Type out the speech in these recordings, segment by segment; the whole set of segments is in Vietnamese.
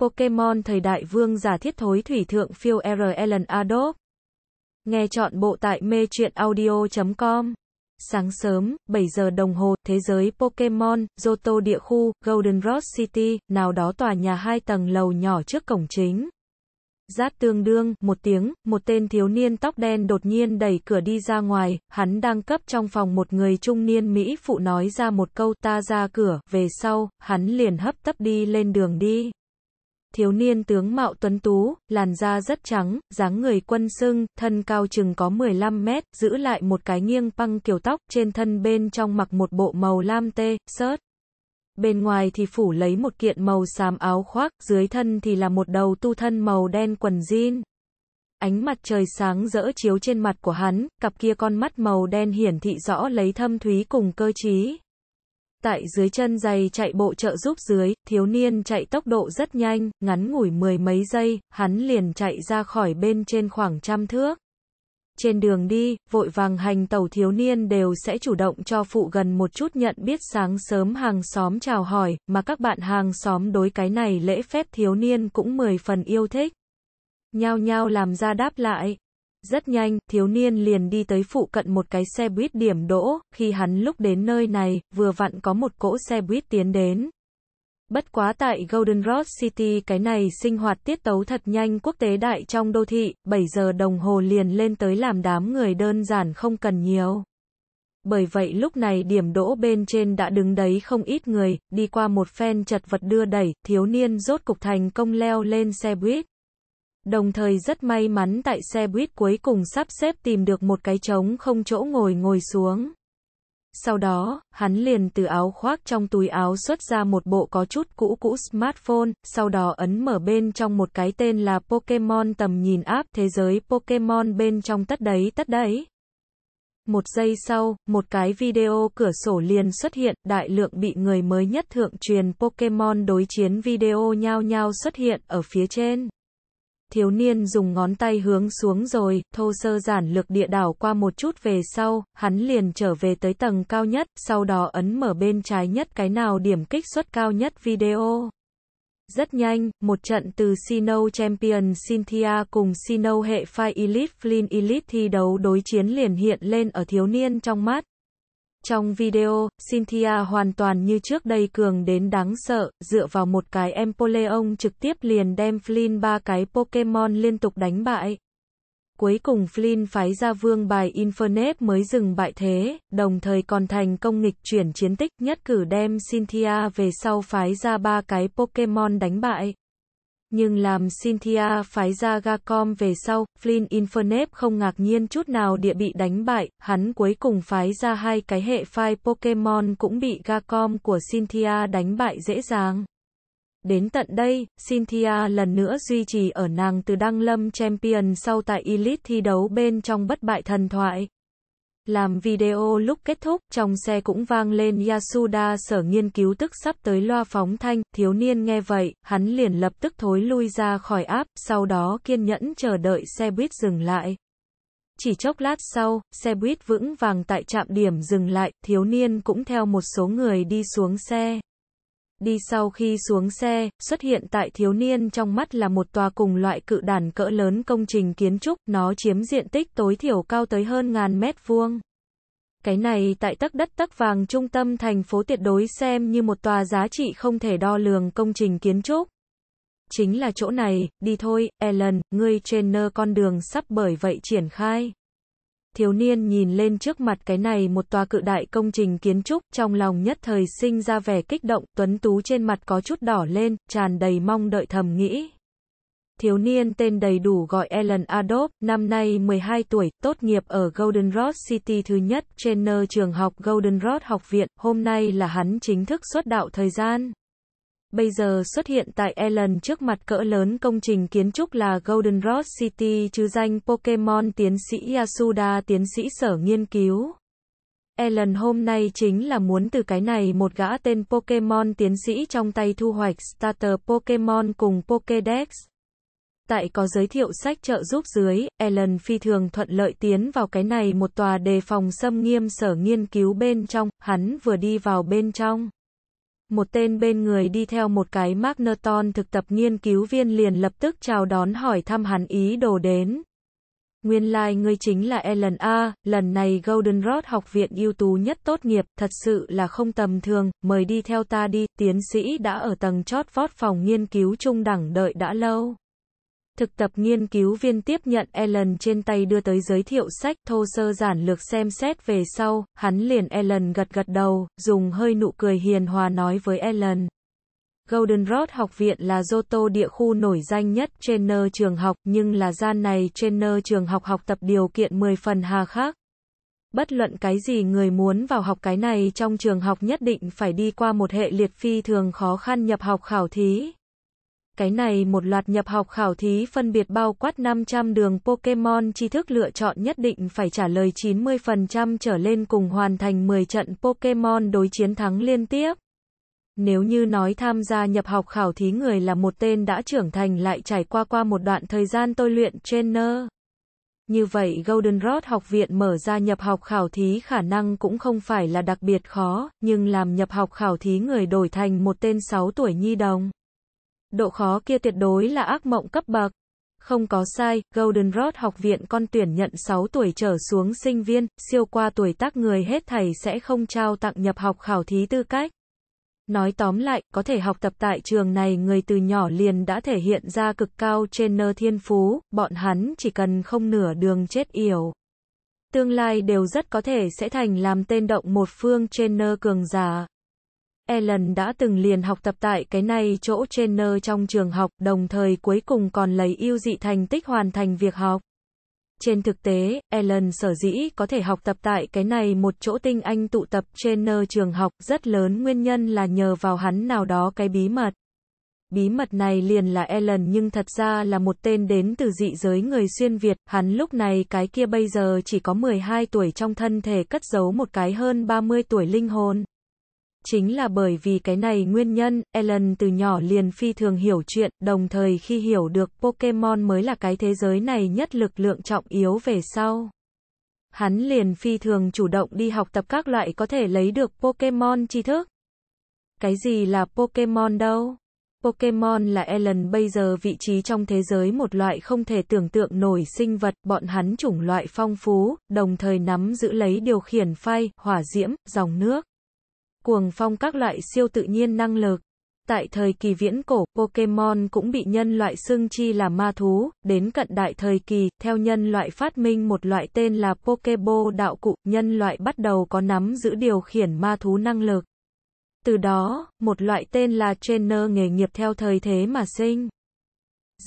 Pokemon thời đại vương giả thiết thối thủy thượng phiêu RLN Adobe. Nghe chọn bộ tại mê truyện audio.com. Sáng sớm, 7 giờ đồng hồ, thế giới Pokemon, Johto địa khu, Golden Road City, nào đó tòa nhà hai tầng lầu nhỏ trước cổng chính. Giát tương đương, một tiếng, một tên thiếu niên tóc đen đột nhiên đẩy cửa đi ra ngoài, hắn đang cấp trong phòng một người trung niên Mỹ phụ nói ra một câu ta ra cửa, về sau, hắn liền hấp tấp đi lên đường đi thiếu niên tướng mạo tuấn tú, làn da rất trắng, dáng người quân sưng, thân cao chừng có 15 mét, giữ lại một cái nghiêng băng kiểu tóc, trên thân bên trong mặc một bộ màu lam tê, sớt. Bên ngoài thì phủ lấy một kiện màu xám áo khoác, dưới thân thì là một đầu tu thân màu đen quần jean. Ánh mặt trời sáng rỡ chiếu trên mặt của hắn, cặp kia con mắt màu đen hiển thị rõ lấy thâm thúy cùng cơ trí tại dưới chân giày chạy bộ trợ giúp dưới, thiếu niên chạy tốc độ rất nhanh, ngắn ngủi mười mấy giây, hắn liền chạy ra khỏi bên trên khoảng trăm thước. Trên đường đi, vội vàng hành tàu thiếu niên đều sẽ chủ động cho phụ gần một chút nhận biết sáng sớm hàng xóm chào hỏi, mà các bạn hàng xóm đối cái này lễ phép thiếu niên cũng mười phần yêu thích. Nhao nhao làm ra đáp lại. Rất nhanh, thiếu niên liền đi tới phụ cận một cái xe buýt điểm đỗ, khi hắn lúc đến nơi này, vừa vặn có một cỗ xe buýt tiến đến. Bất quá tại Golden Road City cái này sinh hoạt tiết tấu thật nhanh quốc tế đại trong đô thị, 7 giờ đồng hồ liền lên tới làm đám người đơn giản không cần nhiều. Bởi vậy lúc này điểm đỗ bên trên đã đứng đấy không ít người, đi qua một phen chật vật đưa đẩy, thiếu niên rốt cục thành công leo lên xe buýt. Đồng thời rất may mắn tại xe buýt cuối cùng sắp xếp tìm được một cái trống không chỗ ngồi ngồi xuống. Sau đó, hắn liền từ áo khoác trong túi áo xuất ra một bộ có chút cũ cũ smartphone, sau đó ấn mở bên trong một cái tên là Pokemon tầm nhìn áp thế giới Pokemon bên trong tất đấy tất đấy. Một giây sau, một cái video cửa sổ liền xuất hiện, đại lượng bị người mới nhất thượng truyền Pokemon đối chiến video nhau nhau xuất hiện ở phía trên thiếu niên dùng ngón tay hướng xuống rồi, thô sơ giản lược địa đảo qua một chút về sau, hắn liền trở về tới tầng cao nhất, sau đó ấn mở bên trái nhất cái nào điểm kích suất cao nhất video. Rất nhanh, một trận từ Sino Champion Cynthia cùng Sino hệ phi Elite Flynn Elite thi đấu đối chiến liền hiện lên ở thiếu niên trong mắt, trong video, Cynthia hoàn toàn như trước đây cường đến đáng sợ, dựa vào một cái Empoleon trực tiếp liền đem Flynn ba cái Pokemon liên tục đánh bại. Cuối cùng Flynn phái ra vương bài Infernape mới dừng bại thế, đồng thời còn thành công nghịch chuyển chiến tích nhất cử đem Cynthia về sau phái ra ba cái Pokemon đánh bại. Nhưng làm Cynthia phái ra Gacom về sau, Flynn Infernape không ngạc nhiên chút nào địa bị đánh bại, hắn cuối cùng phái ra hai cái hệ phai Pokemon cũng bị Gacom của Cynthia đánh bại dễ dàng. Đến tận đây, Cynthia lần nữa duy trì ở nàng từ Đăng Lâm Champion sau tại Elite thi đấu bên trong bất bại thần thoại. Làm video lúc kết thúc, trong xe cũng vang lên Yasuda sở nghiên cứu tức sắp tới loa phóng thanh, thiếu niên nghe vậy, hắn liền lập tức thối lui ra khỏi áp, sau đó kiên nhẫn chờ đợi xe buýt dừng lại. Chỉ chốc lát sau, xe buýt vững vàng tại trạm điểm dừng lại, thiếu niên cũng theo một số người đi xuống xe. Đi sau khi xuống xe, xuất hiện tại thiếu niên trong mắt là một tòa cùng loại cự đàn cỡ lớn công trình kiến trúc, nó chiếm diện tích tối thiểu cao tới hơn ngàn mét vuông. Cái này tại tắc đất tắc vàng trung tâm thành phố tuyệt đối xem như một tòa giá trị không thể đo lường công trình kiến trúc. Chính là chỗ này, đi thôi, Ellen, ngươi trên nơ con đường sắp bởi vậy triển khai thiếu niên nhìn lên trước mặt cái này một tòa cự đại công trình kiến trúc, trong lòng nhất thời sinh ra vẻ kích động, tuấn tú trên mặt có chút đỏ lên, tràn đầy mong đợi thầm nghĩ. Thiếu niên tên đầy đủ gọi Alan Adolf, năm nay 12 tuổi, tốt nghiệp ở Golden Rod City thứ nhất, trainer trường học Golden Rod học viện, hôm nay là hắn chính thức xuất đạo thời gian bây giờ xuất hiện tại Ellen trước mặt cỡ lớn công trình kiến trúc là Golden Rod City chứ danh Pokemon tiến sĩ Yasuda tiến sĩ sở nghiên cứu. Ellen hôm nay chính là muốn từ cái này một gã tên Pokemon tiến sĩ trong tay thu hoạch starter Pokemon cùng pokédex Tại có giới thiệu sách trợ giúp dưới, Ellen phi thường thuận lợi tiến vào cái này một tòa đề phòng xâm nghiêm sở nghiên cứu bên trong, hắn vừa đi vào bên trong một tên bên người đi theo một cái magneton thực tập nghiên cứu viên liền lập tức chào đón hỏi thăm hắn ý đồ đến. Nguyên lai like ngươi chính là Ellen A, lần này Goldenrod học viện ưu tú nhất tốt nghiệp, thật sự là không tầm thường, mời đi theo ta đi, tiến sĩ đã ở tầng chót vót phòng nghiên cứu trung đẳng đợi đã lâu thực tập nghiên cứu viên tiếp nhận Ellen trên tay đưa tới giới thiệu sách thô sơ giản lược xem xét về sau, hắn liền Ellen gật gật đầu, dùng hơi nụ cười hiền hòa nói với Ellen. goldenrod học viện là zoto địa khu nổi danh nhất trên trường học, nhưng là gian này trên trường học học tập điều kiện 10 phần hà khác. Bất luận cái gì người muốn vào học cái này trong trường học nhất định phải đi qua một hệ liệt phi thường khó khăn nhập học khảo thí, cái này một loạt nhập học khảo thí phân biệt bao quát 500 đường Pokemon tri thức lựa chọn nhất định phải trả lời 90% trở lên cùng hoàn thành 10 trận Pokemon đối chiến thắng liên tiếp. Nếu như nói tham gia nhập học khảo thí người là một tên đã trưởng thành lại trải qua qua một đoạn thời gian tôi luyện trainer. Như vậy Golden Rod học viện mở ra nhập học khảo thí khả năng cũng không phải là đặc biệt khó, nhưng làm nhập học khảo thí người đổi thành một tên 6 tuổi nhi đồng độ khó kia tuyệt đối là ác mộng cấp bậc. Không có sai, Goldenrod học viện con tuyển nhận 6 tuổi trở xuống sinh viên, siêu qua tuổi tác người hết thầy sẽ không trao tặng nhập học khảo thí tư cách. Nói tóm lại, có thể học tập tại trường này người từ nhỏ liền đã thể hiện ra cực cao trên nơ thiên phú, bọn hắn chỉ cần không nửa đường chết yểu. Tương lai đều rất có thể sẽ thành làm tên động một phương trên nơ cường giả. Ellen đã từng liền học tập tại cái này chỗ trainer trong trường học, đồng thời cuối cùng còn lấy ưu dị thành tích hoàn thành việc học. Trên thực tế, Ellen sở dĩ có thể học tập tại cái này một chỗ tinh anh tụ tập trainer trường học rất lớn nguyên nhân là nhờ vào hắn nào đó cái bí mật. Bí mật này liền là Ellen nhưng thật ra là một tên đến từ dị giới người xuyên Việt, hắn lúc này cái kia bây giờ chỉ có 12 tuổi trong thân thể cất giấu một cái hơn 30 tuổi linh hồn. Chính là bởi vì cái này nguyên nhân, Ellen từ nhỏ liền phi thường hiểu chuyện, đồng thời khi hiểu được Pokemon mới là cái thế giới này nhất lực lượng trọng yếu về sau. Hắn liền phi thường chủ động đi học tập các loại có thể lấy được Pokemon tri thức. Cái gì là Pokemon đâu? Pokemon là Ellen bây giờ vị trí trong thế giới một loại không thể tưởng tượng nổi sinh vật, bọn hắn chủng loại phong phú, đồng thời nắm giữ lấy điều khiển phai, hỏa diễm, dòng nước cuồng phong các loại siêu tự nhiên năng lực. Tại thời kỳ viễn cổ, Pokemon cũng bị nhân loại xưng chi là ma thú, đến cận đại thời kỳ, theo nhân loại phát minh một loại tên là Pokebo đạo cụ, nhân loại bắt đầu có nắm giữ điều khiển ma thú năng lực. Từ đó, một loại tên là trainer nghề nghiệp theo thời thế mà sinh.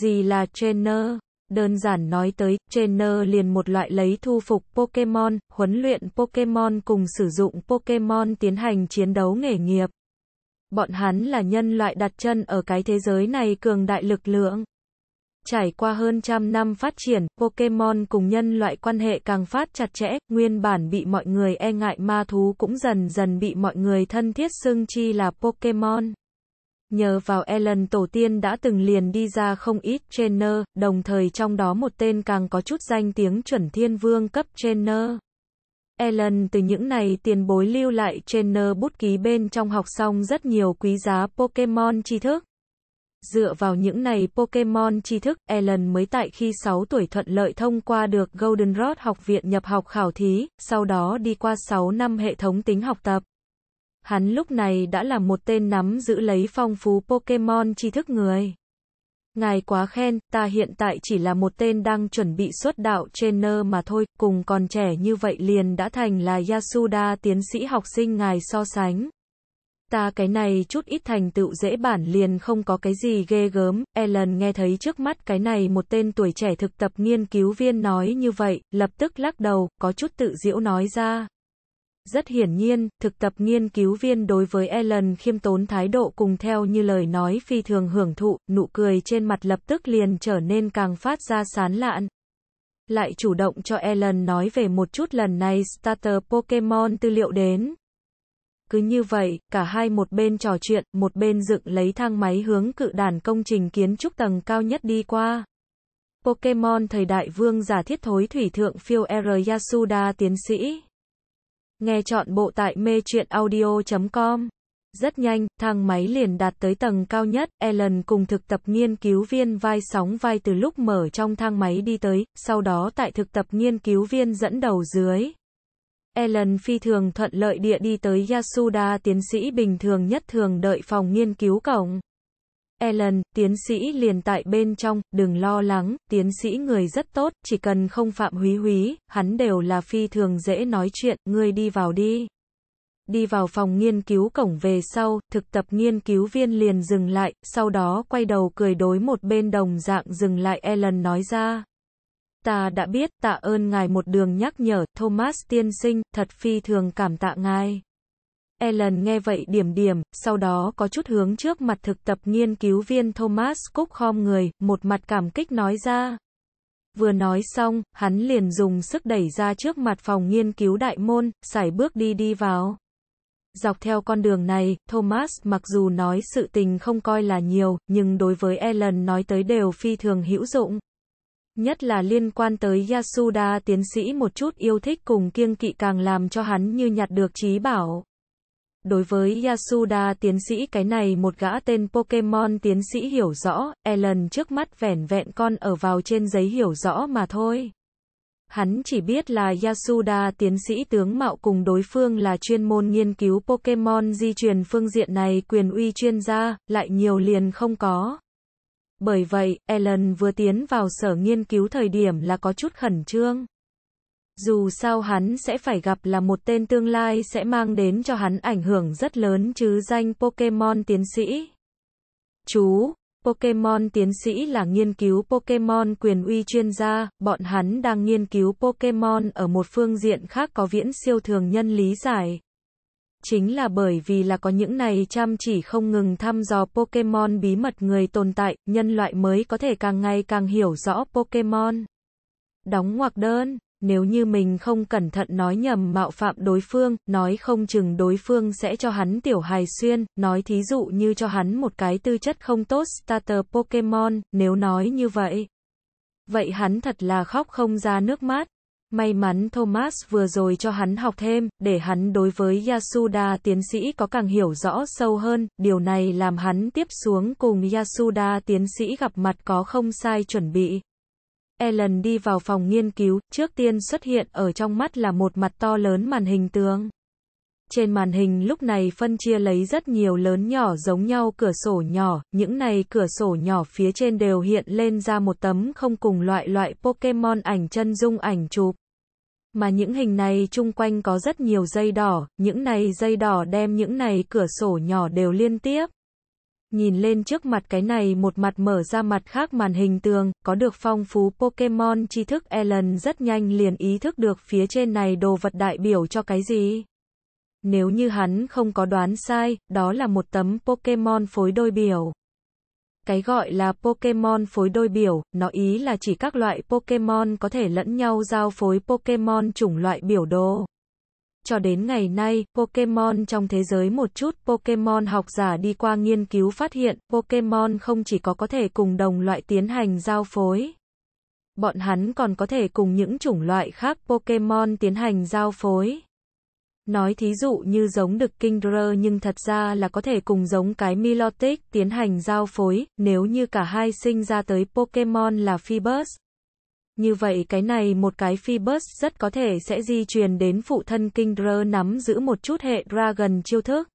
Gì là trainer? Đơn giản nói tới, trainer liền một loại lấy thu phục Pokemon, huấn luyện Pokemon cùng sử dụng Pokemon tiến hành chiến đấu nghề nghiệp. Bọn hắn là nhân loại đặt chân ở cái thế giới này cường đại lực lượng. Trải qua hơn trăm năm phát triển, Pokemon cùng nhân loại quan hệ càng phát chặt chẽ, nguyên bản bị mọi người e ngại ma thú cũng dần dần bị mọi người thân thiết xưng chi là Pokemon nhờ vào Ellen tổ tiên đã từng liền đi ra không ít trainer, đồng thời trong đó một tên càng có chút danh tiếng chuẩn thiên vương cấp trainer. Ellen từ những này tiền bối lưu lại trainer bút ký bên trong học xong rất nhiều quý giá Pokemon tri thức. Dựa vào những này Pokemon tri thức, Ellen mới tại khi 6 tuổi thuận lợi thông qua được Goldenrod học viện nhập học khảo thí, sau đó đi qua 6 năm hệ thống tính học tập hắn lúc này đã là một tên nắm giữ lấy phong phú Pokemon tri thức người. Ngài quá khen, ta hiện tại chỉ là một tên đang chuẩn bị xuất đạo trainer mà thôi, cùng còn trẻ như vậy liền đã thành là Yasuda tiến sĩ học sinh ngài so sánh. Ta cái này chút ít thành tựu dễ bản liền không có cái gì ghê gớm, Ellen nghe thấy trước mắt cái này một tên tuổi trẻ thực tập nghiên cứu viên nói như vậy, lập tức lắc đầu, có chút tự diễu nói ra. Rất hiển nhiên, thực tập nghiên cứu viên đối với Ellen khiêm tốn thái độ cùng theo như lời nói phi thường hưởng thụ, nụ cười trên mặt lập tức liền trở nên càng phát ra sán lạn. Lại chủ động cho Ellen nói về một chút lần này starter Pokemon tư liệu đến. Cứ như vậy, cả hai một bên trò chuyện, một bên dựng lấy thang máy hướng cự đàn công trình kiến trúc tầng cao nhất đi qua. Pokemon thời đại vương giả thiết thối thủy thượng phiêu R. Yasuda tiến sĩ. Nghe chọn bộ tại mê truyện audio.com. Rất nhanh, thang máy liền đạt tới tầng cao nhất, Ellen cùng thực tập nghiên cứu viên vai sóng vai từ lúc mở trong thang máy đi tới, sau đó tại thực tập nghiên cứu viên dẫn đầu dưới. Ellen phi thường thuận lợi địa đi tới Yasuda tiến sĩ bình thường nhất thường đợi phòng nghiên cứu cổng. Ellen, tiến sĩ liền tại bên trong, đừng lo lắng, tiến sĩ người rất tốt, chỉ cần không phạm húy húy, hắn đều là phi thường dễ nói chuyện, ngươi đi vào đi. Đi vào phòng nghiên cứu cổng về sau, thực tập nghiên cứu viên liền dừng lại, sau đó quay đầu cười đối một bên đồng dạng dừng lại Ellen nói ra. Ta đã biết, tạ ơn ngài một đường nhắc nhở, Thomas tiên sinh, thật phi thường cảm tạ ngài. Ellen nghe vậy điểm điểm, sau đó có chút hướng trước mặt thực tập nghiên cứu viên Thomas Cook khom người, một mặt cảm kích nói ra. Vừa nói xong, hắn liền dùng sức đẩy ra trước mặt phòng nghiên cứu đại môn, sải bước đi đi vào. Dọc theo con đường này, Thomas mặc dù nói sự tình không coi là nhiều, nhưng đối với Ellen nói tới đều phi thường hữu dụng. Nhất là liên quan tới Yasuda tiến sĩ một chút yêu thích cùng kiêng kỵ càng làm cho hắn như nhặt được trí bảo. Đối với Yasuda tiến sĩ cái này một gã tên Pokemon tiến sĩ hiểu rõ, Ellen trước mắt vẻn vẹn con ở vào trên giấy hiểu rõ mà thôi. Hắn chỉ biết là Yasuda tiến sĩ tướng mạo cùng đối phương là chuyên môn nghiên cứu Pokemon di truyền phương diện này quyền uy chuyên gia, lại nhiều liền không có. Bởi vậy, Ellen vừa tiến vào sở nghiên cứu thời điểm là có chút khẩn trương. Dù sao hắn sẽ phải gặp là một tên tương lai sẽ mang đến cho hắn ảnh hưởng rất lớn chứ danh Pokemon tiến sĩ. Chú, Pokemon tiến sĩ là nghiên cứu Pokemon quyền uy chuyên gia, bọn hắn đang nghiên cứu Pokemon ở một phương diện khác có viễn siêu thường nhân lý giải. Chính là bởi vì là có những này chăm chỉ không ngừng thăm dò Pokemon bí mật người tồn tại, nhân loại mới có thể càng ngày càng hiểu rõ Pokemon. Đóng ngoặc đơn nếu như mình không cẩn thận nói nhầm mạo phạm đối phương, nói không chừng đối phương sẽ cho hắn tiểu hài xuyên, nói thí dụ như cho hắn một cái tư chất không tốt starter Pokemon, nếu nói như vậy. Vậy hắn thật là khóc không ra nước mắt. May mắn Thomas vừa rồi cho hắn học thêm, để hắn đối với Yasuda tiến sĩ có càng hiểu rõ sâu hơn, điều này làm hắn tiếp xuống cùng Yasuda tiến sĩ gặp mặt có không sai chuẩn bị. Ellen đi vào phòng nghiên cứu, trước tiên xuất hiện ở trong mắt là một mặt to lớn màn hình tướng. Trên màn hình lúc này phân chia lấy rất nhiều lớn nhỏ giống nhau cửa sổ nhỏ, những này cửa sổ nhỏ phía trên đều hiện lên ra một tấm không cùng loại loại Pokemon ảnh chân dung ảnh chụp. Mà những hình này chung quanh có rất nhiều dây đỏ, những này dây đỏ đem những này cửa sổ nhỏ đều liên tiếp. Nhìn lên trước mặt cái này một mặt mở ra mặt khác màn hình tường, có được phong phú Pokemon tri thức Ellen rất nhanh liền ý thức được phía trên này đồ vật đại biểu cho cái gì. Nếu như hắn không có đoán sai, đó là một tấm Pokemon phối đôi biểu. Cái gọi là Pokemon phối đôi biểu, nó ý là chỉ các loại Pokemon có thể lẫn nhau giao phối Pokemon chủng loại biểu đồ. Cho đến ngày nay, Pokemon trong thế giới một chút Pokemon học giả đi qua nghiên cứu phát hiện, Pokemon không chỉ có có thể cùng đồng loại tiến hành giao phối. Bọn hắn còn có thể cùng những chủng loại khác Pokemon tiến hành giao phối. Nói thí dụ như giống được Kingdra nhưng thật ra là có thể cùng giống cái Milotic tiến hành giao phối, nếu như cả hai sinh ra tới Pokemon là Phoebus, như vậy cái này một cái Phoebus rất có thể sẽ di truyền đến phụ thân King Dr nắm giữ một chút hệ Dragon chiêu thức.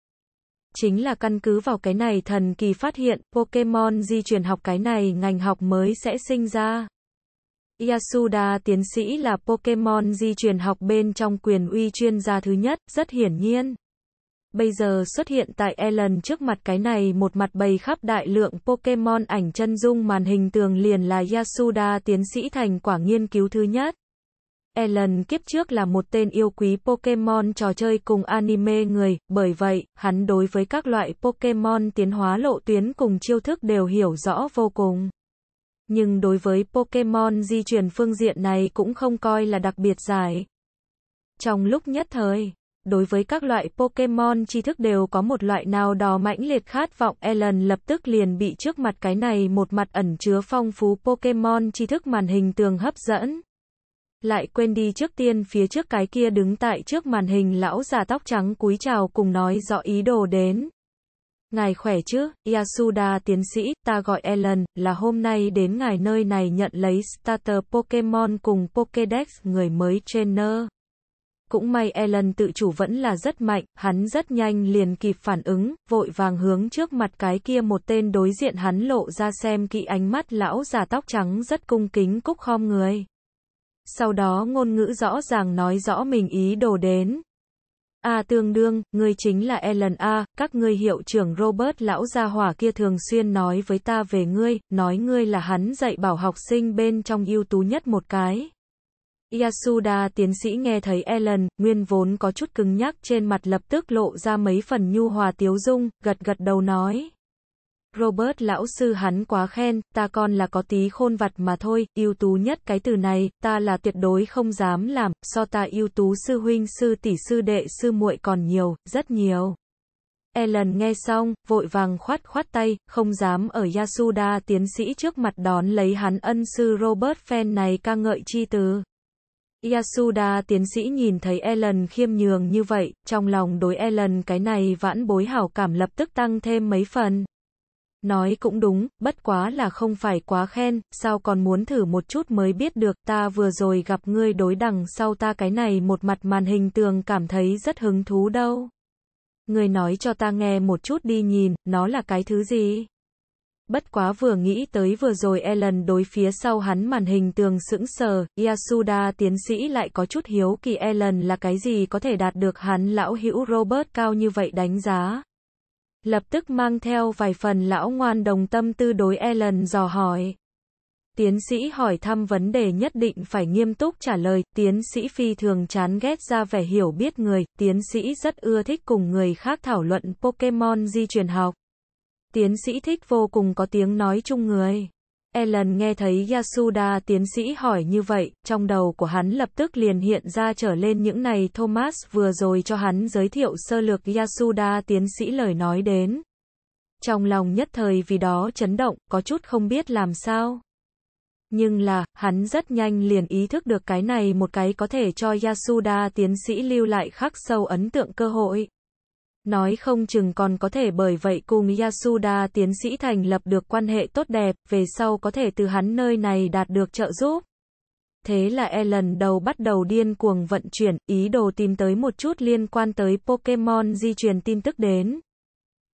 Chính là căn cứ vào cái này thần kỳ phát hiện, Pokemon di truyền học cái này ngành học mới sẽ sinh ra. Yasuda tiến sĩ là Pokemon di truyền học bên trong quyền uy chuyên gia thứ nhất, rất hiển nhiên. Bây giờ xuất hiện tại Ellen trước mặt cái này một mặt bày khắp đại lượng Pokemon ảnh chân dung màn hình tường liền là Yasuda tiến sĩ thành quả nghiên cứu thứ nhất. Ellen kiếp trước là một tên yêu quý Pokemon trò chơi cùng anime người, bởi vậy, hắn đối với các loại Pokemon tiến hóa lộ tuyến cùng chiêu thức đều hiểu rõ vô cùng. Nhưng đối với Pokemon di chuyển phương diện này cũng không coi là đặc biệt dài. Trong lúc nhất thời, đối với các loại Pokemon tri thức đều có một loại nào đó mãnh liệt khát vọng Ellen lập tức liền bị trước mặt cái này một mặt ẩn chứa phong phú Pokemon tri thức màn hình tường hấp dẫn. Lại quên đi trước tiên phía trước cái kia đứng tại trước màn hình lão già tóc trắng cúi chào cùng nói rõ ý đồ đến. Ngài khỏe chứ, Yasuda tiến sĩ, ta gọi Ellen, là hôm nay đến ngài nơi này nhận lấy starter Pokemon cùng Pokédex người mới trainer. Cũng may Ellen tự chủ vẫn là rất mạnh, hắn rất nhanh liền kịp phản ứng, vội vàng hướng trước mặt cái kia một tên đối diện hắn lộ ra xem kỹ ánh mắt lão già tóc trắng rất cung kính cúc khom người. Sau đó ngôn ngữ rõ ràng nói rõ mình ý đồ đến. A à tương đương, ngươi chính là Ellen A, các ngươi hiệu trưởng Robert lão gia hỏa kia thường xuyên nói với ta về ngươi, nói ngươi là hắn dạy bảo học sinh bên trong ưu tú nhất một cái. Yasuda tiến sĩ nghe thấy Ellen, nguyên vốn có chút cứng nhắc trên mặt lập tức lộ ra mấy phần nhu hòa tiếu dung, gật gật đầu nói. Robert lão sư hắn quá khen, ta còn là có tí khôn vặt mà thôi, ưu tú nhất cái từ này, ta là tuyệt đối không dám làm, so ta ưu tú sư huynh sư tỷ sư đệ sư muội còn nhiều, rất nhiều. Ellen nghe xong, vội vàng khoát khoát tay, không dám ở Yasuda tiến sĩ trước mặt đón lấy hắn ân sư Robert fan này ca ngợi chi từ. Yasuda tiến sĩ nhìn thấy Ellen khiêm nhường như vậy, trong lòng đối Ellen cái này vãn bối hảo cảm lập tức tăng thêm mấy phần. Nói cũng đúng, bất quá là không phải quá khen, sao còn muốn thử một chút mới biết được, ta vừa rồi gặp ngươi đối đằng sau ta cái này một mặt màn hình tường cảm thấy rất hứng thú đâu. người nói cho ta nghe một chút đi nhìn, nó là cái thứ gì? Bất quá vừa nghĩ tới vừa rồi Ellen đối phía sau hắn màn hình tường sững sờ, Yasuda tiến sĩ lại có chút hiếu kỳ Ellen là cái gì có thể đạt được hắn lão hữu Robert cao như vậy đánh giá. Lập tức mang theo vài phần lão ngoan đồng tâm tư đối Ellen dò hỏi. Tiến sĩ hỏi thăm vấn đề nhất định phải nghiêm túc trả lời, tiến sĩ phi thường chán ghét ra vẻ hiểu biết người, tiến sĩ rất ưa thích cùng người khác thảo luận Pokemon di truyền học. Tiến sĩ thích vô cùng có tiếng nói chung người. Ellen nghe thấy Yasuda tiến sĩ hỏi như vậy, trong đầu của hắn lập tức liền hiện ra trở lên những này Thomas vừa rồi cho hắn giới thiệu sơ lược Yasuda tiến sĩ lời nói đến. Trong lòng nhất thời vì đó chấn động, có chút không biết làm sao. Nhưng là, hắn rất nhanh liền ý thức được cái này một cái có thể cho Yasuda tiến sĩ lưu lại khắc sâu ấn tượng cơ hội. Nói không chừng còn có thể bởi vậy cùng Yasuda tiến sĩ thành lập được quan hệ tốt đẹp, về sau có thể từ hắn nơi này đạt được trợ giúp. Thế là Ellen đầu bắt đầu điên cuồng vận chuyển, ý đồ tìm tới một chút liên quan tới Pokemon di truyền tin tức đến.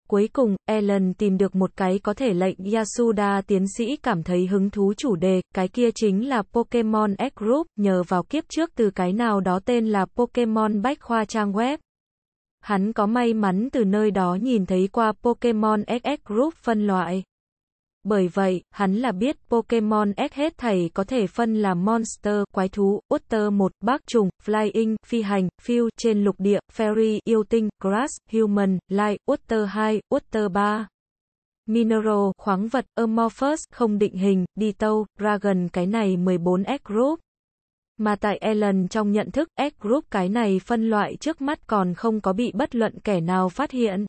Cuối cùng, Ellen tìm được một cái có thể lệnh Yasuda tiến sĩ cảm thấy hứng thú chủ đề, cái kia chính là Pokemon X Group, nhờ vào kiếp trước từ cái nào đó tên là Pokemon Bách Khoa trang web hắn có may mắn từ nơi đó nhìn thấy qua Pokemon SS Group phân loại. Bởi vậy, hắn là biết Pokemon S hết thầy có thể phân là Monster, Quái thú, water 1, Bác trùng, Flying, Phi hành, Phiêu trên lục địa, Fairy, Yêu tinh, Grass, Human, Light, water 2, water 3. Mineral, khoáng vật, Amorphous, không định hình, Ditto, Dragon cái này 14S group mà tại Ellen trong nhận thức S group cái này phân loại trước mắt còn không có bị bất luận kẻ nào phát hiện.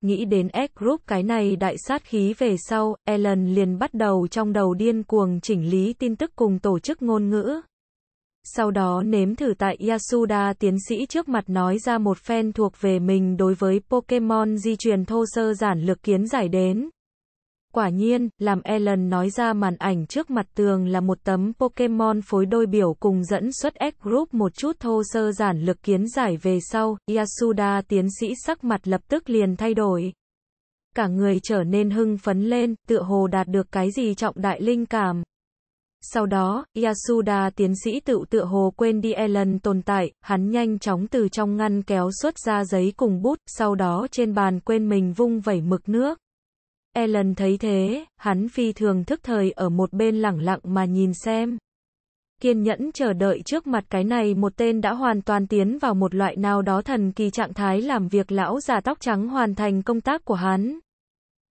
Nghĩ đến S group cái này đại sát khí về sau, Ellen liền bắt đầu trong đầu điên cuồng chỉnh lý tin tức cùng tổ chức ngôn ngữ. Sau đó nếm thử tại Yasuda tiến sĩ trước mặt nói ra một phen thuộc về mình đối với Pokemon di truyền thô sơ giản lược kiến giải đến. Quả nhiên, làm Ellen nói ra màn ảnh trước mặt tường là một tấm Pokemon phối đôi biểu cùng dẫn xuất S Group một chút thô sơ giản lực kiến giải về sau, Yasuda tiến sĩ sắc mặt lập tức liền thay đổi. Cả người trở nên hưng phấn lên, tựa hồ đạt được cái gì trọng đại linh cảm. Sau đó, Yasuda tiến sĩ tự tựa hồ quên đi Ellen tồn tại, hắn nhanh chóng từ trong ngăn kéo xuất ra giấy cùng bút, sau đó trên bàn quên mình vung vẩy mực nước. Ellen thấy thế, hắn phi thường thức thời ở một bên lẳng lặng mà nhìn xem. Kiên nhẫn chờ đợi trước mặt cái này một tên đã hoàn toàn tiến vào một loại nào đó thần kỳ trạng thái làm việc lão già tóc trắng hoàn thành công tác của hắn.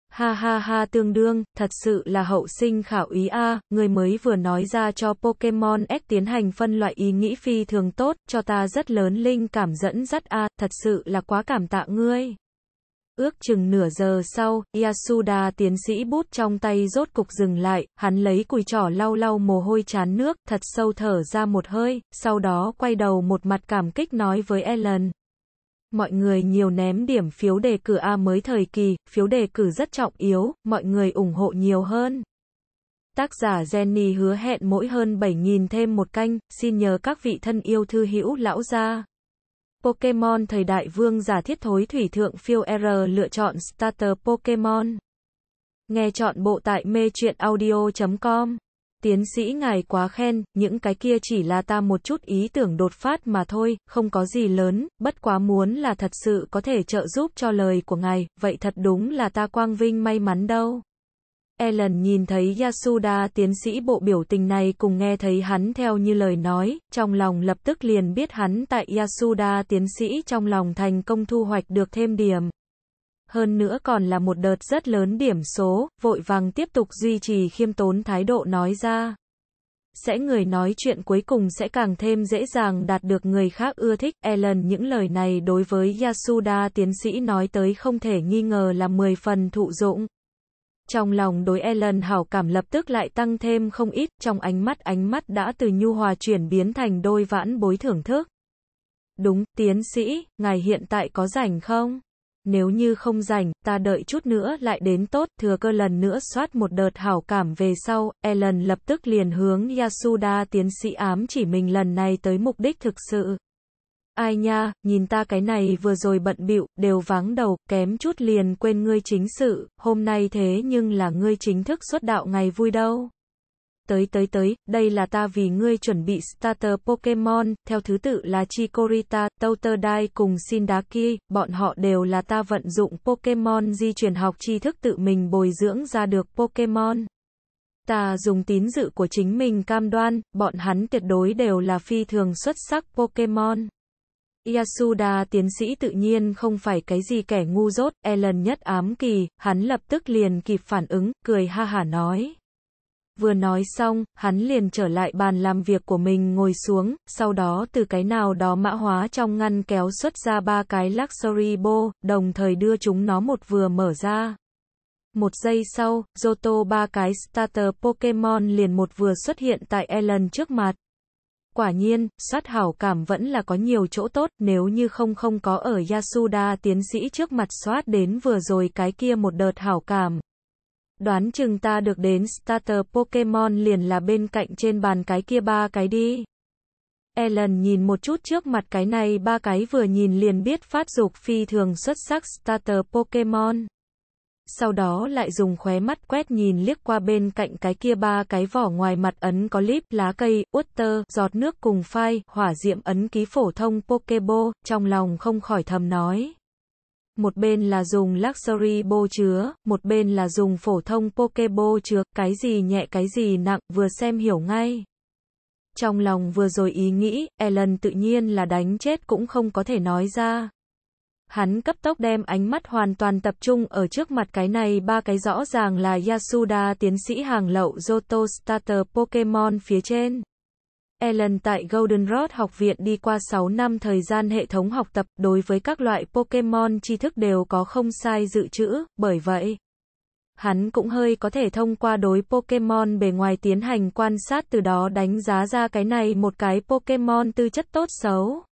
Ha ha ha tương đương, thật sự là hậu sinh khảo ý a, người mới vừa nói ra cho Pokemon X tiến hành phân loại ý nghĩ phi thường tốt, cho ta rất lớn linh cảm dẫn dắt a, thật sự là quá cảm tạ ngươi. Ước chừng nửa giờ sau, Yasuda tiến sĩ bút trong tay rốt cục dừng lại, hắn lấy cùi trỏ lau lau mồ hôi chán nước, thật sâu thở ra một hơi, sau đó quay đầu một mặt cảm kích nói với Ellen. Mọi người nhiều ném điểm phiếu đề cử A mới thời kỳ, phiếu đề cử rất trọng yếu, mọi người ủng hộ nhiều hơn. Tác giả Jenny hứa hẹn mỗi hơn 7.000 thêm một canh, xin nhờ các vị thân yêu thư hữu lão gia. Pokemon thời đại vương giả thiết thối thủy thượng phiêu R lựa chọn starter Pokemon. Nghe chọn bộ tại mê truyện audio.com. Tiến sĩ ngài quá khen, những cái kia chỉ là ta một chút ý tưởng đột phát mà thôi, không có gì lớn, bất quá muốn là thật sự có thể trợ giúp cho lời của ngài, vậy thật đúng là ta quang vinh may mắn đâu. Ellen nhìn thấy Yasuda tiến sĩ bộ biểu tình này cùng nghe thấy hắn theo như lời nói, trong lòng lập tức liền biết hắn tại Yasuda tiến sĩ trong lòng thành công thu hoạch được thêm điểm. Hơn nữa còn là một đợt rất lớn điểm số, vội vàng tiếp tục duy trì khiêm tốn thái độ nói ra. Sẽ người nói chuyện cuối cùng sẽ càng thêm dễ dàng đạt được người khác ưa thích. Ellen những lời này đối với Yasuda tiến sĩ nói tới không thể nghi ngờ là 10 phần thụ dụng. Trong lòng đối Ellen hảo cảm lập tức lại tăng thêm không ít, trong ánh mắt ánh mắt đã từ nhu hòa chuyển biến thành đôi vãn bối thưởng thức. Đúng, tiến sĩ, ngài hiện tại có rảnh không? Nếu như không rảnh, ta đợi chút nữa lại đến tốt, thừa cơ lần nữa soát một đợt hảo cảm về sau, Ellen lập tức liền hướng Yasuda tiến sĩ ám chỉ mình lần này tới mục đích thực sự. Ai nha, nhìn ta cái này vừa rồi bận bịu, đều vắng đầu, kém chút liền quên ngươi chính sự, hôm nay thế nhưng là ngươi chính thức xuất đạo ngày vui đâu. Tới tới tới, đây là ta vì ngươi chuẩn bị starter Pokemon, theo thứ tự là Chikorita, Totodile cùng Sindaki, bọn họ đều là ta vận dụng Pokemon di chuyển học tri thức tự mình bồi dưỡng ra được Pokemon. Ta dùng tín dự của chính mình cam đoan, bọn hắn tuyệt đối đều là phi thường xuất sắc Pokemon. Yasuda tiến sĩ tự nhiên không phải cái gì kẻ ngu dốt, Ellen nhất ám kỳ, hắn lập tức liền kịp phản ứng, cười ha hả nói. Vừa nói xong, hắn liền trở lại bàn làm việc của mình ngồi xuống, sau đó từ cái nào đó mã hóa trong ngăn kéo xuất ra ba cái luxury bowl, đồng thời đưa chúng nó một vừa mở ra. Một giây sau, Zoto ba cái starter Pokemon liền một vừa xuất hiện tại Ellen trước mặt. Quả nhiên, sát hảo cảm vẫn là có nhiều chỗ tốt, nếu như không không có ở Yasuda tiến sĩ trước mặt soát đến vừa rồi cái kia một đợt hảo cảm. Đoán chừng ta được đến starter Pokemon liền là bên cạnh trên bàn cái kia ba cái đi. Ellen nhìn một chút trước mặt cái này ba cái vừa nhìn liền biết phát dục phi thường xuất sắc starter Pokemon sau đó lại dùng khóe mắt quét nhìn liếc qua bên cạnh cái kia ba cái vỏ ngoài mặt ấn có líp, lá cây, tơ giọt nước cùng phai, hỏa diệm ấn ký phổ thông Pokebo, trong lòng không khỏi thầm nói. Một bên là dùng Luxury bô chứa, một bên là dùng phổ thông Pokebo chứa, cái gì nhẹ cái gì nặng, vừa xem hiểu ngay. Trong lòng vừa rồi ý nghĩ, Ellen tự nhiên là đánh chết cũng không có thể nói ra. Hắn cấp tốc đem ánh mắt hoàn toàn tập trung ở trước mặt cái này ba cái rõ ràng là Yasuda tiến sĩ hàng lậu Johto Starter Pokemon phía trên. Ellen tại Golden Rod học viện đi qua 6 năm thời gian hệ thống học tập đối với các loại Pokemon tri thức đều có không sai dự trữ, bởi vậy, hắn cũng hơi có thể thông qua đối Pokemon bề ngoài tiến hành quan sát từ đó đánh giá ra cái này một cái Pokemon tư chất tốt xấu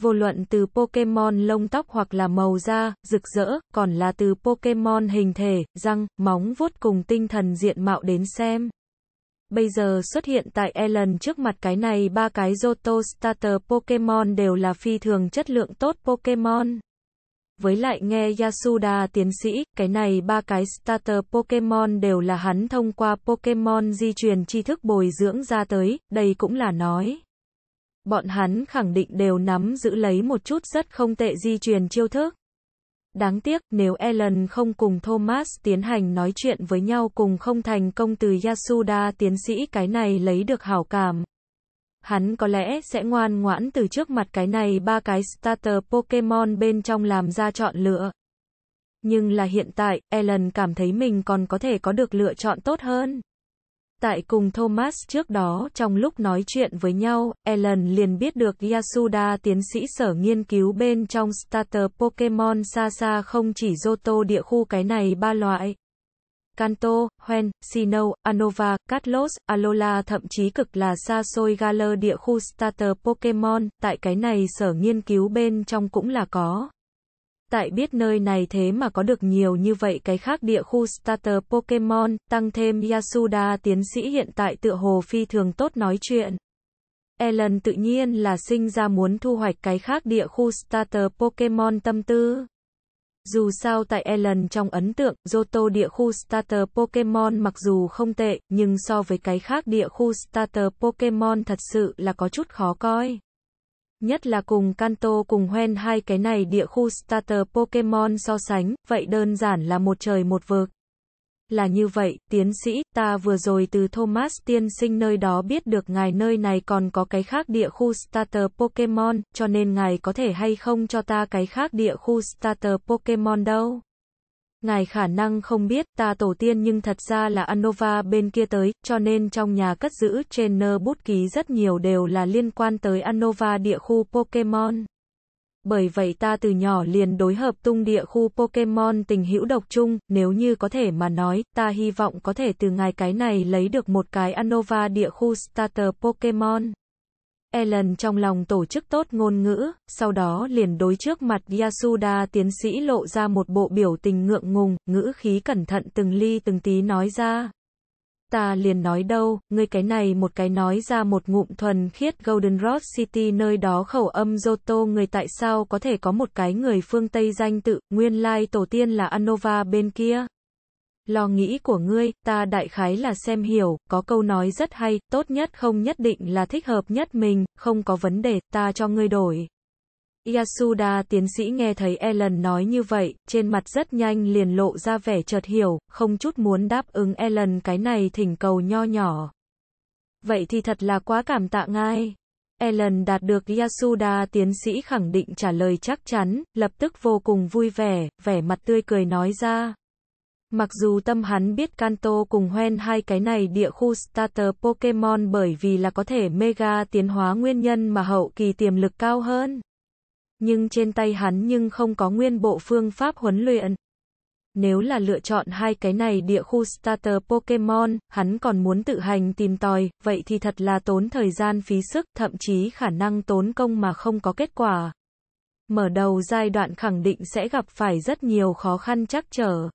vô luận từ Pokemon lông tóc hoặc là màu da, rực rỡ, còn là từ Pokemon hình thể, răng, móng vuốt cùng tinh thần diện mạo đến xem. Bây giờ xuất hiện tại Ellen trước mặt cái này ba cái Johto Starter Pokemon đều là phi thường chất lượng tốt Pokemon. Với lại nghe Yasuda tiến sĩ, cái này ba cái starter Pokemon đều là hắn thông qua Pokemon di truyền tri thức bồi dưỡng ra tới, đây cũng là nói bọn hắn khẳng định đều nắm giữ lấy một chút rất không tệ di truyền chiêu thức. Đáng tiếc, nếu Ellen không cùng Thomas tiến hành nói chuyện với nhau cùng không thành công từ Yasuda tiến sĩ cái này lấy được hảo cảm. Hắn có lẽ sẽ ngoan ngoãn từ trước mặt cái này ba cái starter Pokemon bên trong làm ra chọn lựa. Nhưng là hiện tại, Ellen cảm thấy mình còn có thể có được lựa chọn tốt hơn. Tại cùng Thomas trước đó trong lúc nói chuyện với nhau, Ellen liền biết được Yasuda tiến sĩ sở nghiên cứu bên trong starter Pokemon xa xa không chỉ Johto địa khu cái này ba loại. Kanto, Hoen, Sinnoh, Anova, Catlos, Alola thậm chí cực là xa xôi Galer địa khu starter Pokemon, tại cái này sở nghiên cứu bên trong cũng là có. Tại biết nơi này thế mà có được nhiều như vậy cái khác địa khu starter Pokemon, tăng thêm Yasuda tiến sĩ hiện tại tựa hồ phi thường tốt nói chuyện. Ellen tự nhiên là sinh ra muốn thu hoạch cái khác địa khu starter Pokemon tâm tư. Dù sao tại Ellen trong ấn tượng, Johto địa khu starter Pokemon mặc dù không tệ, nhưng so với cái khác địa khu starter Pokemon thật sự là có chút khó coi. Nhất là cùng Kanto cùng Hoen hai cái này địa khu starter Pokemon so sánh, vậy đơn giản là một trời một vực. Là như vậy, tiến sĩ, ta vừa rồi từ Thomas tiên sinh nơi đó biết được ngài nơi này còn có cái khác địa khu starter Pokemon, cho nên ngài có thể hay không cho ta cái khác địa khu starter Pokemon đâu. Ngài khả năng không biết, ta tổ tiên nhưng thật ra là Anova bên kia tới, cho nên trong nhà cất giữ trên nơ bút ký rất nhiều đều là liên quan tới Anova địa khu Pokemon. Bởi vậy ta từ nhỏ liền đối hợp tung địa khu Pokemon tình hữu độc chung, nếu như có thể mà nói, ta hy vọng có thể từ ngài cái này lấy được một cái Anova địa khu starter Pokemon. Ellen trong lòng tổ chức tốt ngôn ngữ, sau đó liền đối trước mặt Yasuda tiến sĩ lộ ra một bộ biểu tình ngượng ngùng, ngữ khí cẩn thận từng ly từng tí nói ra. Ta liền nói đâu, ngươi cái này một cái nói ra một ngụm thuần khiết Golden Road City nơi đó khẩu âm Zoto người tại sao có thể có một cái người phương Tây danh tự, nguyên lai tổ tiên là Anova bên kia. Lo nghĩ của ngươi, ta đại khái là xem hiểu, có câu nói rất hay, tốt nhất không nhất định là thích hợp nhất mình, không có vấn đề, ta cho ngươi đổi. Yasuda tiến sĩ nghe thấy Ellen nói như vậy, trên mặt rất nhanh liền lộ ra vẻ chợt hiểu, không chút muốn đáp ứng Ellen cái này thỉnh cầu nho nhỏ. Vậy thì thật là quá cảm tạ ngay. Ellen đạt được Yasuda tiến sĩ khẳng định trả lời chắc chắn, lập tức vô cùng vui vẻ, vẻ mặt tươi cười nói ra. Mặc dù tâm hắn biết Kanto cùng Hoen hai cái này địa khu starter Pokemon bởi vì là có thể mega tiến hóa nguyên nhân mà hậu kỳ tiềm lực cao hơn. Nhưng trên tay hắn nhưng không có nguyên bộ phương pháp huấn luyện. Nếu là lựa chọn hai cái này địa khu starter Pokemon, hắn còn muốn tự hành tìm tòi, vậy thì thật là tốn thời gian phí sức, thậm chí khả năng tốn công mà không có kết quả. Mở đầu giai đoạn khẳng định sẽ gặp phải rất nhiều khó khăn chắc trở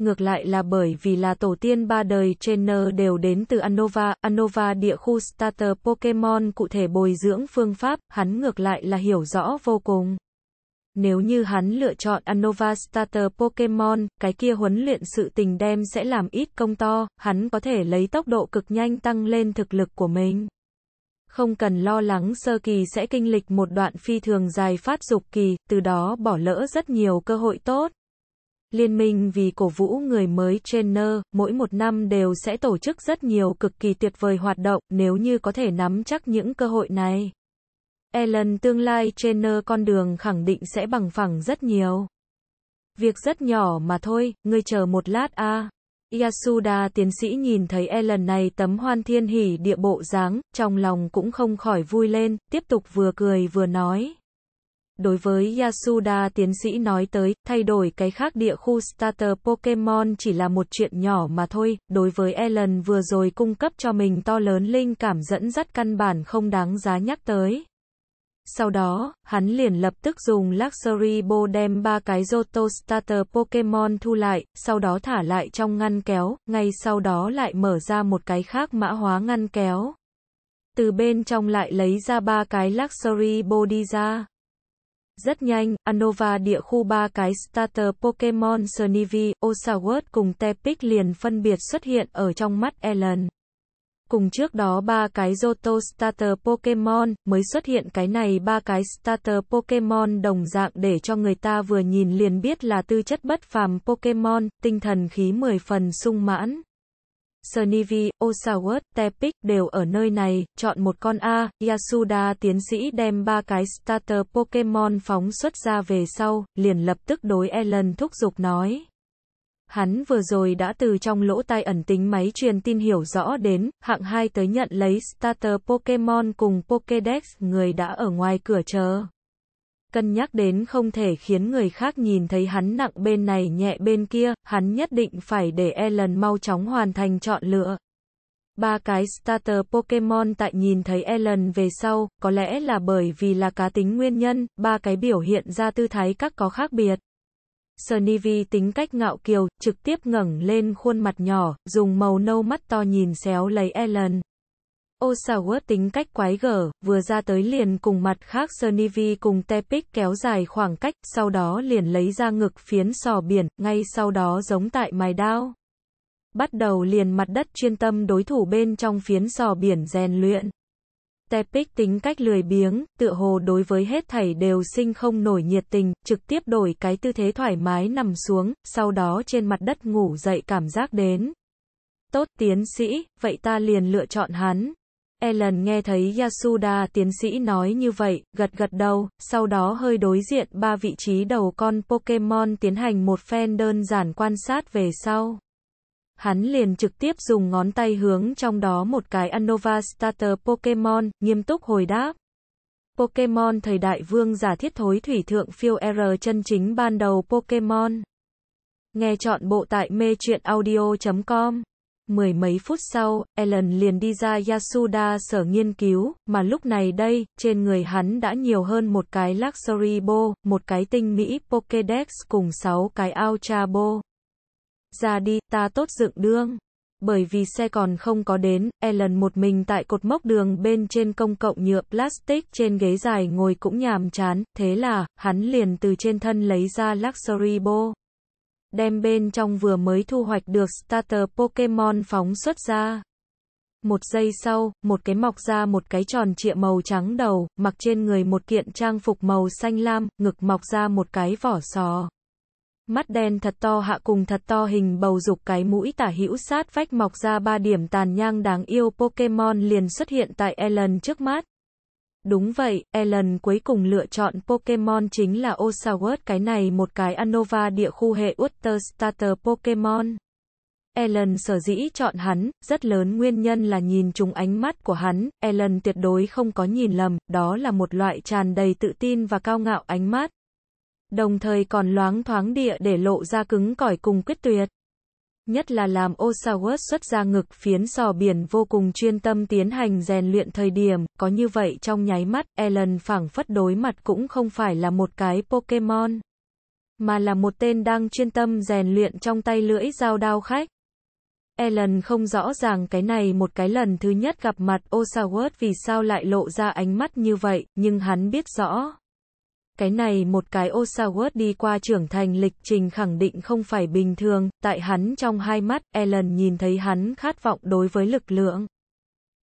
ngược lại là bởi vì là tổ tiên ba đời trainer đều đến từ Anova, Anova địa khu starter Pokemon cụ thể bồi dưỡng phương pháp, hắn ngược lại là hiểu rõ vô cùng. Nếu như hắn lựa chọn Anova Starter Pokemon, cái kia huấn luyện sự tình đem sẽ làm ít công to, hắn có thể lấy tốc độ cực nhanh tăng lên thực lực của mình. Không cần lo lắng sơ kỳ sẽ kinh lịch một đoạn phi thường dài phát dục kỳ, từ đó bỏ lỡ rất nhiều cơ hội tốt. Liên minh vì cổ vũ người mới trainer, mỗi một năm đều sẽ tổ chức rất nhiều cực kỳ tuyệt vời hoạt động nếu như có thể nắm chắc những cơ hội này. Ellen tương lai trainer con đường khẳng định sẽ bằng phẳng rất nhiều. Việc rất nhỏ mà thôi, ngươi chờ một lát a. Yasuda tiến sĩ nhìn thấy Ellen này tấm hoan thiên hỉ địa bộ dáng, trong lòng cũng không khỏi vui lên, tiếp tục vừa cười vừa nói. Đối với Yasuda tiến sĩ nói tới, thay đổi cái khác địa khu starter Pokemon chỉ là một chuyện nhỏ mà thôi, đối với Ellen vừa rồi cung cấp cho mình to lớn linh cảm dẫn dắt căn bản không đáng giá nhắc tới. Sau đó, hắn liền lập tức dùng Luxury Bow đem ba cái Johto Starter Pokemon thu lại, sau đó thả lại trong ngăn kéo, ngay sau đó lại mở ra một cái khác mã hóa ngăn kéo. Từ bên trong lại lấy ra ba cái Luxury Bow đi ra. Rất nhanh, Anova địa khu ba cái starter Pokemon Snivy, Oshawott cùng Tepic liền phân biệt xuất hiện ở trong mắt Ellen. Cùng trước đó ba cái Johto starter Pokemon mới xuất hiện cái này ba cái starter Pokemon đồng dạng để cho người ta vừa nhìn liền biết là tư chất bất phàm Pokemon, tinh thần khí 10 phần sung mãn. Snivi, Osawat, Tepic đều ở nơi này, chọn một con A, Yasuda tiến sĩ đem ba cái starter Pokemon phóng xuất ra về sau, liền lập tức đối Ellen thúc giục nói. Hắn vừa rồi đã từ trong lỗ tai ẩn tính máy truyền tin hiểu rõ đến, hạng 2 tới nhận lấy starter Pokemon cùng Pokédex người đã ở ngoài cửa chờ cân nhắc đến không thể khiến người khác nhìn thấy hắn nặng bên này nhẹ bên kia, hắn nhất định phải để Ellen mau chóng hoàn thành chọn lựa. Ba cái starter Pokemon tại nhìn thấy Ellen về sau, có lẽ là bởi vì là cá tính nguyên nhân, ba cái biểu hiện ra tư thái các có khác biệt. Snivy tính cách ngạo kiều, trực tiếp ngẩng lên khuôn mặt nhỏ, dùng màu nâu mắt to nhìn xéo lấy Ellen. Osawat tính cách quái gở, vừa ra tới liền cùng mặt khác Sernivi cùng Tepic kéo dài khoảng cách, sau đó liền lấy ra ngực phiến sò biển, ngay sau đó giống tại mài đao. Bắt đầu liền mặt đất chuyên tâm đối thủ bên trong phiến sò biển rèn luyện. Tepic tính cách lười biếng, tựa hồ đối với hết thảy đều sinh không nổi nhiệt tình, trực tiếp đổi cái tư thế thoải mái nằm xuống, sau đó trên mặt đất ngủ dậy cảm giác đến. Tốt tiến sĩ, vậy ta liền lựa chọn hắn, Ellen nghe thấy Yasuda tiến sĩ nói như vậy, gật gật đầu, sau đó hơi đối diện ba vị trí đầu con Pokemon tiến hành một phen đơn giản quan sát về sau. Hắn liền trực tiếp dùng ngón tay hướng trong đó một cái Anova Starter Pokemon, nghiêm túc hồi đáp. Pokemon thời đại vương giả thiết thối thủy thượng phiêu R chân chính ban đầu Pokemon. Nghe chọn bộ tại mê chuyện audio.com mười mấy phút sau, Ellen liền đi ra Yasuda sở nghiên cứu, mà lúc này đây, trên người hắn đã nhiều hơn một cái Luxury Bow, một cái tinh mỹ Pokédex cùng sáu cái Ultra Bow. Ra đi, ta tốt dựng đương. Bởi vì xe còn không có đến, Ellen một mình tại cột mốc đường bên trên công cộng nhựa plastic trên ghế dài ngồi cũng nhàm chán, thế là, hắn liền từ trên thân lấy ra Luxury Bow đem bên trong vừa mới thu hoạch được starter Pokemon phóng xuất ra. Một giây sau, một cái mọc ra một cái tròn trịa màu trắng đầu, mặc trên người một kiện trang phục màu xanh lam, ngực mọc ra một cái vỏ sò. Mắt đen thật to hạ cùng thật to hình bầu dục cái mũi tả hữu sát vách mọc ra ba điểm tàn nhang đáng yêu Pokemon liền xuất hiện tại Ellen trước mắt. Đúng vậy, Ellen cuối cùng lựa chọn Pokemon chính là Osawott cái này một cái Anova địa khu hệ Water Starter Pokemon. Ellen sở dĩ chọn hắn, rất lớn nguyên nhân là nhìn trùng ánh mắt của hắn, Ellen tuyệt đối không có nhìn lầm, đó là một loại tràn đầy tự tin và cao ngạo ánh mắt. Đồng thời còn loáng thoáng địa để lộ ra cứng cỏi cùng quyết tuyệt nhất là làm Osawas xuất ra ngực phiến sò biển vô cùng chuyên tâm tiến hành rèn luyện thời điểm, có như vậy trong nháy mắt, Ellen phảng phất đối mặt cũng không phải là một cái Pokemon, mà là một tên đang chuyên tâm rèn luyện trong tay lưỡi dao đao khách. Ellen không rõ ràng cái này một cái lần thứ nhất gặp mặt Osawas vì sao lại lộ ra ánh mắt như vậy, nhưng hắn biết rõ. Cái này một cái Osawat đi qua trưởng thành lịch trình khẳng định không phải bình thường, tại hắn trong hai mắt, Ellen nhìn thấy hắn khát vọng đối với lực lượng.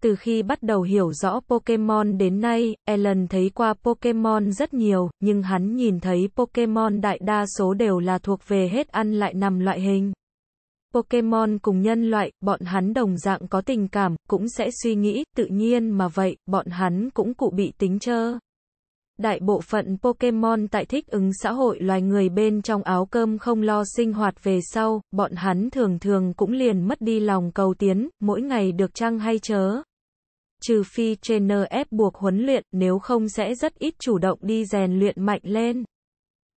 Từ khi bắt đầu hiểu rõ Pokemon đến nay, Ellen thấy qua Pokemon rất nhiều, nhưng hắn nhìn thấy Pokemon đại đa số đều là thuộc về hết ăn lại nằm loại hình. Pokemon cùng nhân loại, bọn hắn đồng dạng có tình cảm, cũng sẽ suy nghĩ, tự nhiên mà vậy, bọn hắn cũng cụ bị tính chơ. Đại bộ phận Pokemon tại thích ứng xã hội loài người bên trong áo cơm không lo sinh hoạt về sau, bọn hắn thường thường cũng liền mất đi lòng cầu tiến, mỗi ngày được trăng hay chớ. Trừ phi trainer ép buộc huấn luyện, nếu không sẽ rất ít chủ động đi rèn luyện mạnh lên.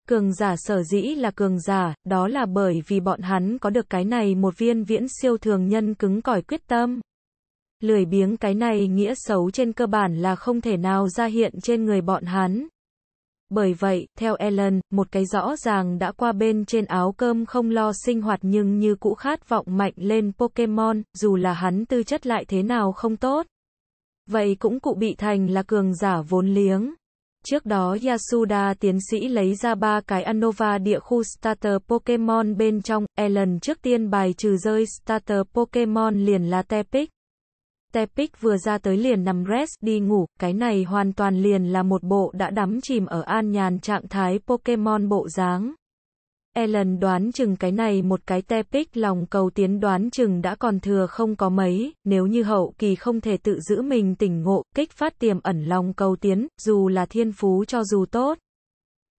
Cường giả sở dĩ là cường giả, đó là bởi vì bọn hắn có được cái này một viên viễn siêu thường nhân cứng cỏi quyết tâm. Lười biếng cái này nghĩa xấu trên cơ bản là không thể nào ra hiện trên người bọn hắn. Bởi vậy, theo Ellen, một cái rõ ràng đã qua bên trên áo cơm không lo sinh hoạt nhưng như cũ khát vọng mạnh lên Pokemon, dù là hắn tư chất lại thế nào không tốt. Vậy cũng cụ bị thành là cường giả vốn liếng. Trước đó Yasuda tiến sĩ lấy ra ba cái Anova địa khu starter Pokemon bên trong, Ellen trước tiên bài trừ rơi starter Pokemon liền là Tepic. Tepic vừa ra tới liền nằm rest đi ngủ, cái này hoàn toàn liền là một bộ đã đắm chìm ở an nhàn trạng thái Pokemon bộ dáng. Ellen đoán chừng cái này một cái Tepic lòng cầu tiến đoán chừng đã còn thừa không có mấy, nếu như hậu kỳ không thể tự giữ mình tỉnh ngộ, kích phát tiềm ẩn lòng cầu tiến, dù là thiên phú cho dù tốt.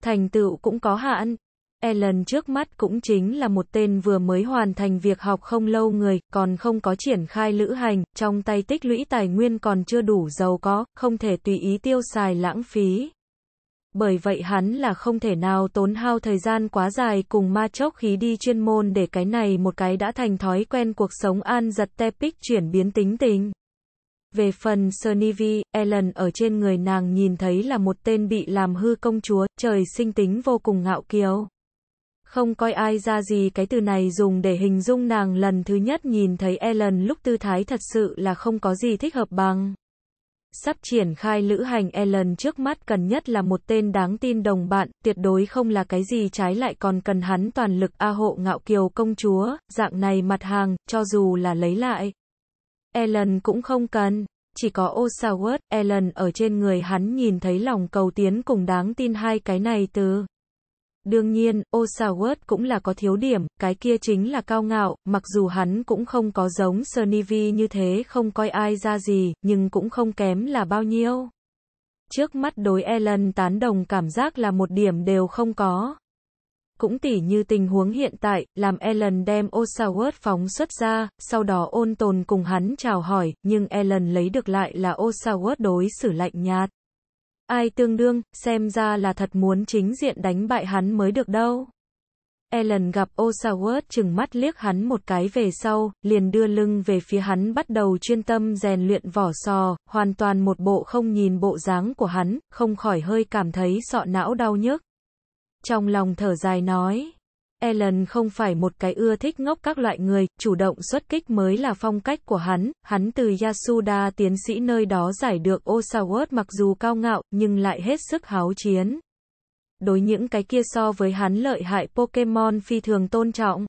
Thành tựu cũng có hạn, Ellen trước mắt cũng chính là một tên vừa mới hoàn thành việc học không lâu người, còn không có triển khai lữ hành, trong tay tích lũy tài nguyên còn chưa đủ giàu có, không thể tùy ý tiêu xài lãng phí. Bởi vậy hắn là không thể nào tốn hao thời gian quá dài cùng ma chốc khí đi chuyên môn để cái này một cái đã thành thói quen cuộc sống an giật tepic chuyển biến tính tình. Về phần Cernivi, Ellen ở trên người nàng nhìn thấy là một tên bị làm hư công chúa, trời sinh tính vô cùng ngạo kiều. Không coi ai ra gì cái từ này dùng để hình dung nàng lần thứ nhất nhìn thấy Ellen lúc tư thái thật sự là không có gì thích hợp bằng. Sắp triển khai lữ hành Ellen trước mắt cần nhất là một tên đáng tin đồng bạn, tuyệt đối không là cái gì trái lại còn cần hắn toàn lực A hộ ngạo kiều công chúa, dạng này mặt hàng, cho dù là lấy lại. Ellen cũng không cần. Chỉ có Osawart, Ellen ở trên người hắn nhìn thấy lòng cầu tiến cùng đáng tin hai cái này từ. Đương nhiên, Osawert cũng là có thiếu điểm, cái kia chính là cao ngạo, mặc dù hắn cũng không có giống Cernivi như thế không coi ai ra gì, nhưng cũng không kém là bao nhiêu. Trước mắt đối Ellen tán đồng cảm giác là một điểm đều không có. Cũng tỉ như tình huống hiện tại, làm Ellen đem Osawert phóng xuất ra, sau đó ôn tồn cùng hắn chào hỏi, nhưng Ellen lấy được lại là Osawert đối xử lạnh nhạt ai tương đương, xem ra là thật muốn chính diện đánh bại hắn mới được đâu. Ellen gặp Osawert chừng mắt liếc hắn một cái về sau, liền đưa lưng về phía hắn bắt đầu chuyên tâm rèn luyện vỏ sò, hoàn toàn một bộ không nhìn bộ dáng của hắn, không khỏi hơi cảm thấy sọ não đau nhức. Trong lòng thở dài nói, Allen không phải một cái ưa thích ngốc các loại người, chủ động xuất kích mới là phong cách của hắn, hắn từ Yasuda tiến sĩ nơi đó giải được Osawott mặc dù cao ngạo, nhưng lại hết sức háo chiến. Đối những cái kia so với hắn lợi hại Pokemon phi thường tôn trọng.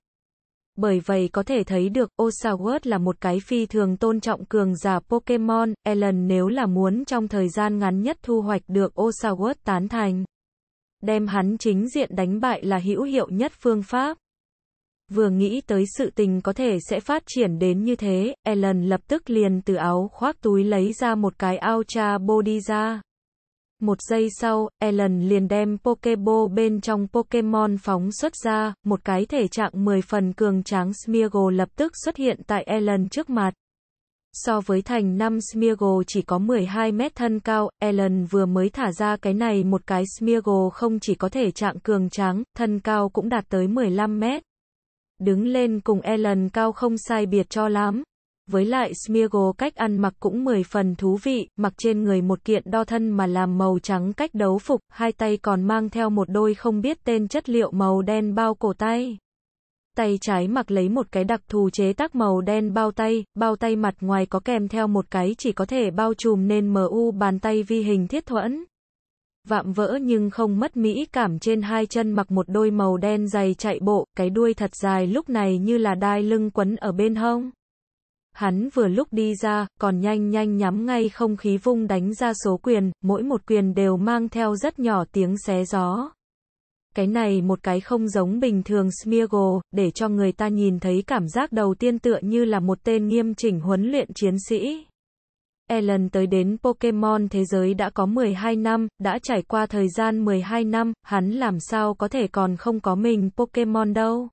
Bởi vậy có thể thấy được, Osawott là một cái phi thường tôn trọng cường giả Pokemon, Ellen nếu là muốn trong thời gian ngắn nhất thu hoạch được Osawott tán thành đem hắn chính diện đánh bại là hữu hiệu nhất phương pháp. Vừa nghĩ tới sự tình có thể sẽ phát triển đến như thế, Ellen lập tức liền từ áo khoác túi lấy ra một cái ao cha body ra. Một giây sau, Ellen liền đem Pokebo bên trong Pokemon phóng xuất ra, một cái thể trạng 10 phần cường tráng Smeargle lập tức xuất hiện tại Ellen trước mặt. So với thành năm Smeargle chỉ có 12 mét thân cao, Ellen vừa mới thả ra cái này một cái Smeargle không chỉ có thể trạng cường tráng, thân cao cũng đạt tới 15 mét. Đứng lên cùng Ellen cao không sai biệt cho lắm. Với lại Smeargle cách ăn mặc cũng 10 phần thú vị, mặc trên người một kiện đo thân mà làm màu trắng cách đấu phục, hai tay còn mang theo một đôi không biết tên chất liệu màu đen bao cổ tay tay trái mặc lấy một cái đặc thù chế tác màu đen bao tay, bao tay mặt ngoài có kèm theo một cái chỉ có thể bao trùm nên MU bàn tay vi hình thiết thuẫn. Vạm vỡ nhưng không mất mỹ cảm trên hai chân mặc một đôi màu đen dày chạy bộ, cái đuôi thật dài lúc này như là đai lưng quấn ở bên hông. Hắn vừa lúc đi ra, còn nhanh nhanh nhắm ngay không khí vung đánh ra số quyền, mỗi một quyền đều mang theo rất nhỏ tiếng xé gió. Cái này một cái không giống bình thường Smeargle, để cho người ta nhìn thấy cảm giác đầu tiên tựa như là một tên nghiêm chỉnh huấn luyện chiến sĩ. Ellen tới đến Pokemon thế giới đã có 12 năm, đã trải qua thời gian 12 năm, hắn làm sao có thể còn không có mình Pokemon đâu.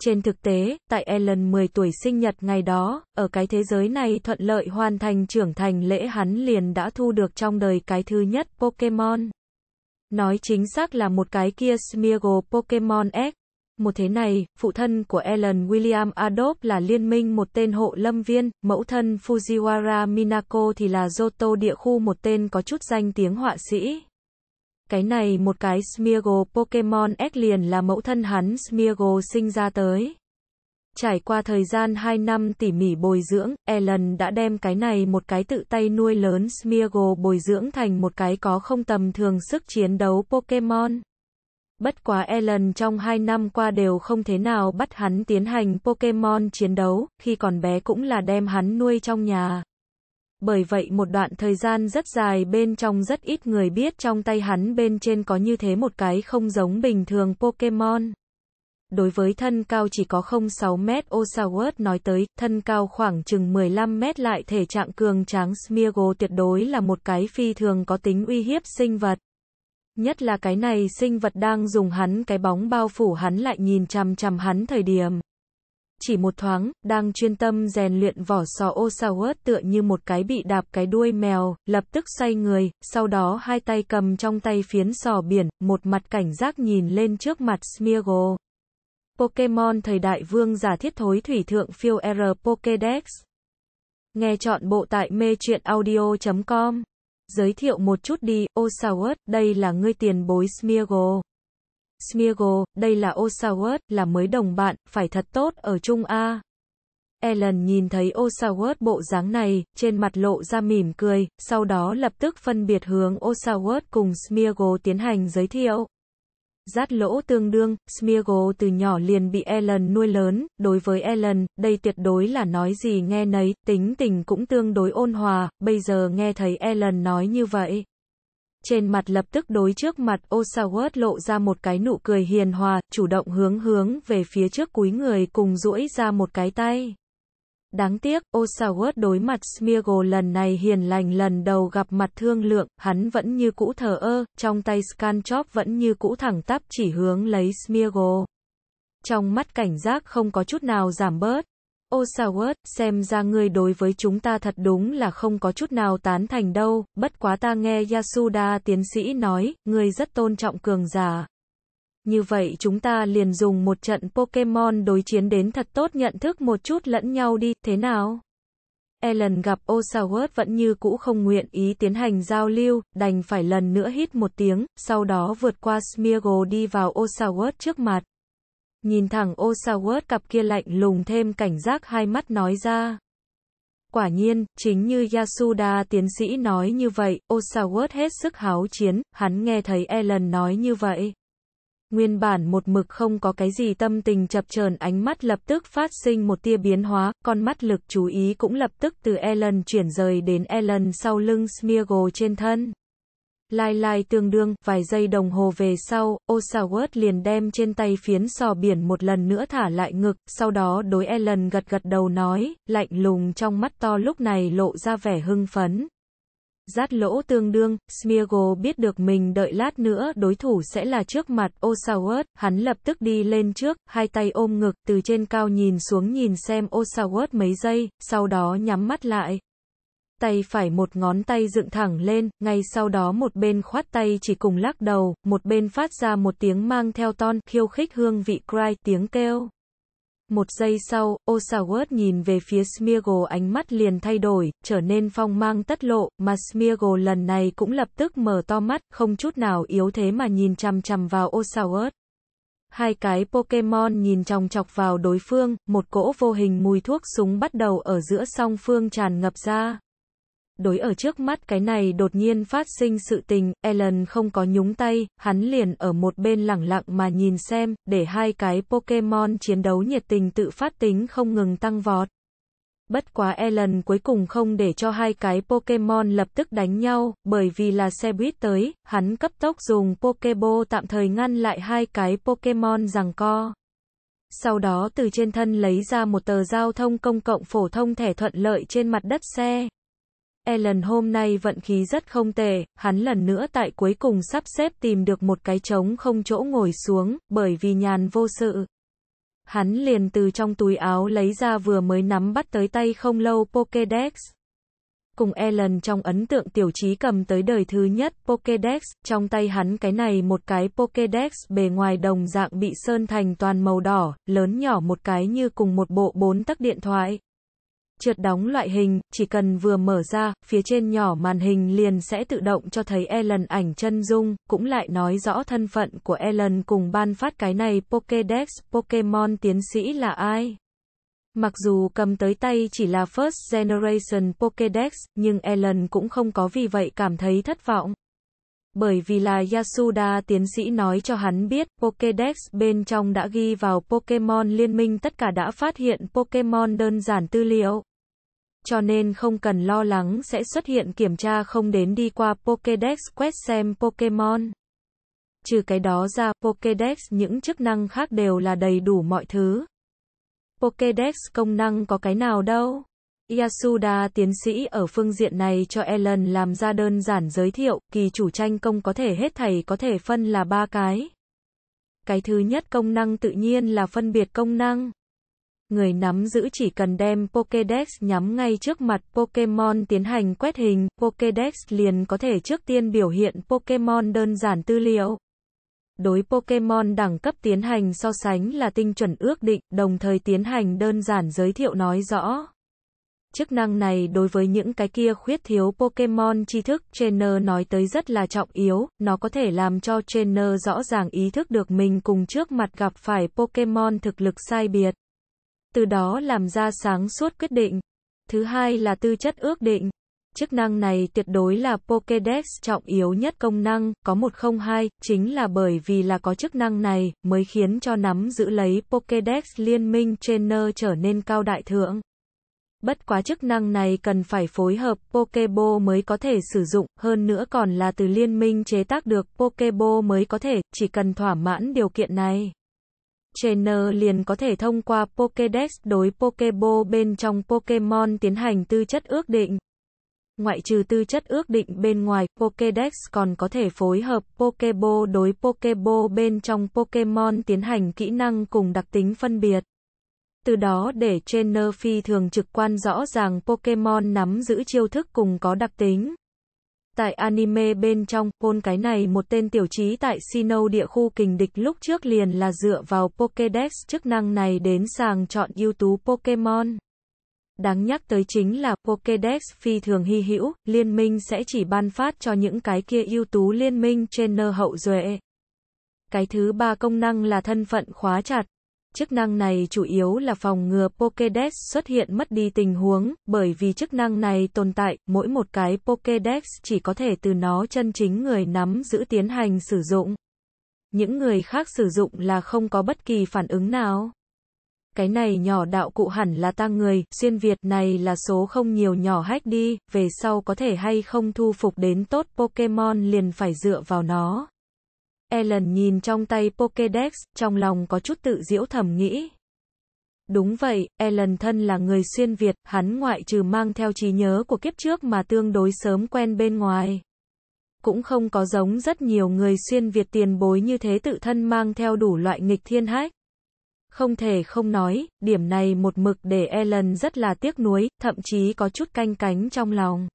Trên thực tế, tại Ellen 10 tuổi sinh nhật ngày đó, ở cái thế giới này thuận lợi hoàn thành trưởng thành lễ hắn liền đã thu được trong đời cái thứ nhất Pokemon. Nói chính xác là một cái kia Smeargle Pokemon X. Một thế này, phụ thân của Ellen William Adolf là liên minh một tên hộ lâm viên, mẫu thân Fujiwara Minako thì là Joto địa khu một tên có chút danh tiếng họa sĩ. Cái này một cái Smeargle Pokemon X liền là mẫu thân hắn Smeargle sinh ra tới. Trải qua thời gian 2 năm tỉ mỉ bồi dưỡng, Ellen đã đem cái này một cái tự tay nuôi lớn Smeargle bồi dưỡng thành một cái có không tầm thường sức chiến đấu Pokemon. Bất quá Ellen trong 2 năm qua đều không thế nào bắt hắn tiến hành Pokemon chiến đấu, khi còn bé cũng là đem hắn nuôi trong nhà. Bởi vậy một đoạn thời gian rất dài bên trong rất ít người biết trong tay hắn bên trên có như thế một cái không giống bình thường Pokemon. Đối với thân cao chỉ có 0,6 mét Osawat nói tới, thân cao khoảng chừng 15 mét lại thể trạng cường tráng Smeargo tuyệt đối là một cái phi thường có tính uy hiếp sinh vật. Nhất là cái này sinh vật đang dùng hắn cái bóng bao phủ hắn lại nhìn chằm chằm hắn thời điểm. Chỉ một thoáng, đang chuyên tâm rèn luyện vỏ sò Osawat tựa như một cái bị đạp cái đuôi mèo, lập tức xoay người, sau đó hai tay cầm trong tay phiến sò biển, một mặt cảnh giác nhìn lên trước mặt Smeargo. Pokemon thời đại vương giả thiết thối thủy thượng phiêu R Pokedex. Nghe chọn bộ tại mê truyện audio.com. Giới thiệu một chút đi, Osawott, đây là ngươi tiền bối Smeargle. Smeargle, đây là Osawott, là mới đồng bạn, phải thật tốt ở Trung A. Ellen nhìn thấy Osawott bộ dáng này, trên mặt lộ ra mỉm cười, sau đó lập tức phân biệt hướng Osawott cùng Smeargle tiến hành giới thiệu dát lỗ tương đương, Smeagol từ nhỏ liền bị Ellen nuôi lớn, đối với Ellen, đây tuyệt đối là nói gì nghe nấy, tính tình cũng tương đối ôn hòa, bây giờ nghe thấy Ellen nói như vậy. Trên mặt lập tức đối trước mặt Osawat lộ ra một cái nụ cười hiền hòa, chủ động hướng hướng về phía trước cúi người cùng duỗi ra một cái tay. Đáng tiếc, Osawert đối mặt Smeagol lần này hiền lành lần đầu gặp mặt thương lượng, hắn vẫn như cũ thờ ơ, trong tay Scanchop vẫn như cũ thẳng tắp chỉ hướng lấy Smeagol. Trong mắt cảnh giác không có chút nào giảm bớt. Osawert, xem ra ngươi đối với chúng ta thật đúng là không có chút nào tán thành đâu, bất quá ta nghe Yasuda tiến sĩ nói, ngươi rất tôn trọng cường giả, như vậy chúng ta liền dùng một trận Pokemon đối chiến đến thật tốt nhận thức một chút lẫn nhau đi, thế nào? Ellen gặp Osaworth vẫn như cũ không nguyện ý tiến hành giao lưu, đành phải lần nữa hít một tiếng, sau đó vượt qua Smeargle đi vào Osaworth trước mặt. Nhìn thẳng Osaworth cặp kia lạnh lùng thêm cảnh giác hai mắt nói ra. Quả nhiên, chính như Yasuda tiến sĩ nói như vậy, Osaworth hết sức háo chiến, hắn nghe thấy Ellen nói như vậy. Nguyên bản một mực không có cái gì tâm tình chập chờn ánh mắt lập tức phát sinh một tia biến hóa, con mắt lực chú ý cũng lập tức từ Ellen chuyển rời đến Ellen sau lưng Smeagol trên thân. Lai lai tương đương, vài giây đồng hồ về sau, Osawert liền đem trên tay phiến sò biển một lần nữa thả lại ngực, sau đó đối Ellen gật gật đầu nói, lạnh lùng trong mắt to lúc này lộ ra vẻ hưng phấn, rát lỗ tương đương, Smeagol biết được mình đợi lát nữa đối thủ sẽ là trước mặt Osawott, hắn lập tức đi lên trước, hai tay ôm ngực, từ trên cao nhìn xuống nhìn xem Osawott mấy giây, sau đó nhắm mắt lại. Tay phải một ngón tay dựng thẳng lên, ngay sau đó một bên khoát tay chỉ cùng lắc đầu, một bên phát ra một tiếng mang theo ton, khiêu khích hương vị cry, tiếng kêu. Một giây sau, Osawert nhìn về phía Smeargle ánh mắt liền thay đổi, trở nên phong mang tất lộ, mà Smeargle lần này cũng lập tức mở to mắt, không chút nào yếu thế mà nhìn chằm chằm vào Osawert. Hai cái Pokemon nhìn chòng chọc vào đối phương, một cỗ vô hình mùi thuốc súng bắt đầu ở giữa song phương tràn ngập ra đối ở trước mắt cái này đột nhiên phát sinh sự tình, Ellen không có nhúng tay, hắn liền ở một bên lẳng lặng mà nhìn xem, để hai cái Pokemon chiến đấu nhiệt tình tự phát tính không ngừng tăng vọt. Bất quá Ellen cuối cùng không để cho hai cái Pokemon lập tức đánh nhau, bởi vì là xe buýt tới, hắn cấp tốc dùng Pokebo tạm thời ngăn lại hai cái Pokemon rằng co. Sau đó từ trên thân lấy ra một tờ giao thông công cộng phổ thông thẻ thuận lợi trên mặt đất xe, Ellen hôm nay vận khí rất không tệ, hắn lần nữa tại cuối cùng sắp xếp tìm được một cái trống không chỗ ngồi xuống, bởi vì nhàn vô sự. Hắn liền từ trong túi áo lấy ra vừa mới nắm bắt tới tay không lâu Pokédex. Cùng Ellen trong ấn tượng tiểu trí cầm tới đời thứ nhất Pokédex, trong tay hắn cái này một cái Pokédex bề ngoài đồng dạng bị sơn thành toàn màu đỏ, lớn nhỏ một cái như cùng một bộ bốn tắc điện thoại, trượt đóng loại hình, chỉ cần vừa mở ra, phía trên nhỏ màn hình liền sẽ tự động cho thấy Ellen ảnh chân dung, cũng lại nói rõ thân phận của Ellen cùng ban phát cái này Pokédex, Pokémon tiến sĩ là ai. Mặc dù cầm tới tay chỉ là First Generation Pokédex, nhưng Ellen cũng không có vì vậy cảm thấy thất vọng. Bởi vì là Yasuda tiến sĩ nói cho hắn biết, Pokédex bên trong đã ghi vào Pokémon liên minh tất cả đã phát hiện Pokémon đơn giản tư liệu cho nên không cần lo lắng sẽ xuất hiện kiểm tra không đến đi qua Pokédex quét xem Pokémon. Trừ cái đó ra, Pokédex những chức năng khác đều là đầy đủ mọi thứ. Pokédex công năng có cái nào đâu. Yasuda tiến sĩ ở phương diện này cho Ellen làm ra đơn giản giới thiệu, kỳ chủ tranh công có thể hết thầy có thể phân là ba cái. Cái thứ nhất công năng tự nhiên là phân biệt công năng người nắm giữ chỉ cần đem Pokédex nhắm ngay trước mặt Pokémon tiến hành quét hình, Pokédex liền có thể trước tiên biểu hiện Pokémon đơn giản tư liệu. Đối Pokémon đẳng cấp tiến hành so sánh là tinh chuẩn ước định, đồng thời tiến hành đơn giản giới thiệu nói rõ. Chức năng này đối với những cái kia khuyết thiếu Pokémon tri thức, trainer nói tới rất là trọng yếu, nó có thể làm cho trainer rõ ràng ý thức được mình cùng trước mặt gặp phải Pokémon thực lực sai biệt từ đó làm ra sáng suốt quyết định. Thứ hai là tư chất ước định. Chức năng này tuyệt đối là Pokédex trọng yếu nhất công năng, có 102, chính là bởi vì là có chức năng này, mới khiến cho nắm giữ lấy Pokédex liên minh trainer trở nên cao đại thượng. Bất quá chức năng này cần phải phối hợp Pokebo mới có thể sử dụng, hơn nữa còn là từ liên minh chế tác được Pokebo mới có thể, chỉ cần thỏa mãn điều kiện này trainer liền có thể thông qua Pokédex đối Pokebo bên trong Pokémon tiến hành tư chất ước định. Ngoại trừ tư chất ước định bên ngoài, Pokédex còn có thể phối hợp Pokebo đối Pokebo bên trong Pokémon tiến hành kỹ năng cùng đặc tính phân biệt. Từ đó để trainer phi thường trực quan rõ ràng Pokémon nắm giữ chiêu thức cùng có đặc tính. Tại anime bên trong, hôn cái này một tên tiểu trí tại Sino địa khu kình địch lúc trước liền là dựa vào Pokédex chức năng này đến sàng chọn ưu tú Pokémon. Đáng nhắc tới chính là Pokédex phi thường hy hữu, liên minh sẽ chỉ ban phát cho những cái kia ưu tú liên minh trên nơ hậu duệ. Cái thứ ba công năng là thân phận khóa chặt, Chức năng này chủ yếu là phòng ngừa Pokédex xuất hiện mất đi tình huống, bởi vì chức năng này tồn tại, mỗi một cái Pokédex chỉ có thể từ nó chân chính người nắm giữ tiến hành sử dụng. Những người khác sử dụng là không có bất kỳ phản ứng nào. Cái này nhỏ đạo cụ hẳn là ta người, xuyên Việt này là số không nhiều nhỏ hack đi, về sau có thể hay không thu phục đến tốt Pokemon liền phải dựa vào nó. Ellen nhìn trong tay Pokédex, trong lòng có chút tự diễu thầm nghĩ. Đúng vậy, Ellen thân là người xuyên Việt, hắn ngoại trừ mang theo trí nhớ của kiếp trước mà tương đối sớm quen bên ngoài. Cũng không có giống rất nhiều người xuyên Việt tiền bối như thế tự thân mang theo đủ loại nghịch thiên hách. Không thể không nói, điểm này một mực để Ellen rất là tiếc nuối, thậm chí có chút canh cánh trong lòng.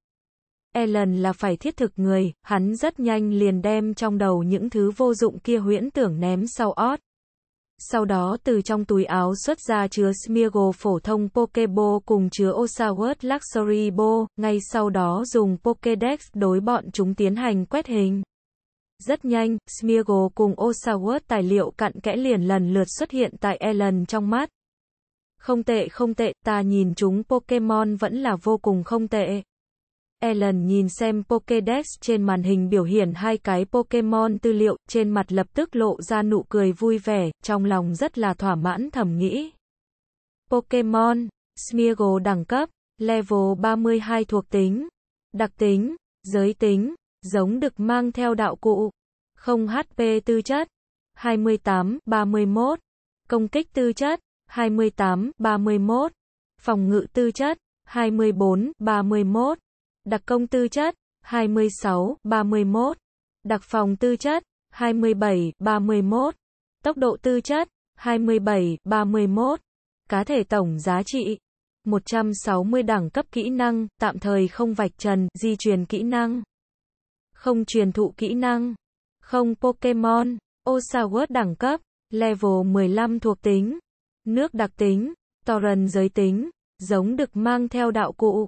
Ellen là phải thiết thực người, hắn rất nhanh liền đem trong đầu những thứ vô dụng kia huyễn tưởng ném sau ót. Sau đó từ trong túi áo xuất ra chứa Smeargle phổ thông Pokeball cùng chứa Osawott Luxury Ball, ngay sau đó dùng Pokedex đối bọn chúng tiến hành quét hình. Rất nhanh, Smeargle cùng Osawott tài liệu cặn kẽ liền lần lượt xuất hiện tại Ellen trong mắt. Không tệ không tệ, ta nhìn chúng Pokemon vẫn là vô cùng không tệ. Ellen nhìn xem Pokédex trên màn hình biểu hiện hai cái Pokémon tư liệu, trên mặt lập tức lộ ra nụ cười vui vẻ, trong lòng rất là thỏa mãn thầm nghĩ. Pokémon, Smeargle đẳng cấp, level 32 thuộc tính, đặc tính, giới tính, giống được mang theo đạo cụ, không HP tư chất, 28, 31, công kích tư chất, 28, 31, phòng ngự tư chất, 24, 31 đặc công tư chất 26, 31, đặc phòng tư chất 27, 31, tốc độ tư chất 27, 31, cá thể tổng giá trị 160 đẳng cấp kỹ năng, tạm thời không vạch trần, di truyền kỹ năng, không truyền thụ kỹ năng, không Pokemon, Osawott đẳng cấp, level 15 thuộc tính, nước đặc tính, torrent giới tính, giống được mang theo đạo cụ.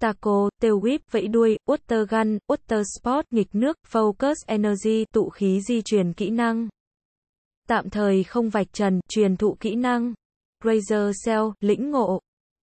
Taco, Tail Whip, vẫy đuôi, Water Gun, Water Sport, nghịch nước, Focus Energy, tụ khí di truyền kỹ năng. Tạm thời không vạch trần, truyền thụ kỹ năng. Razor Cell, lĩnh ngộ.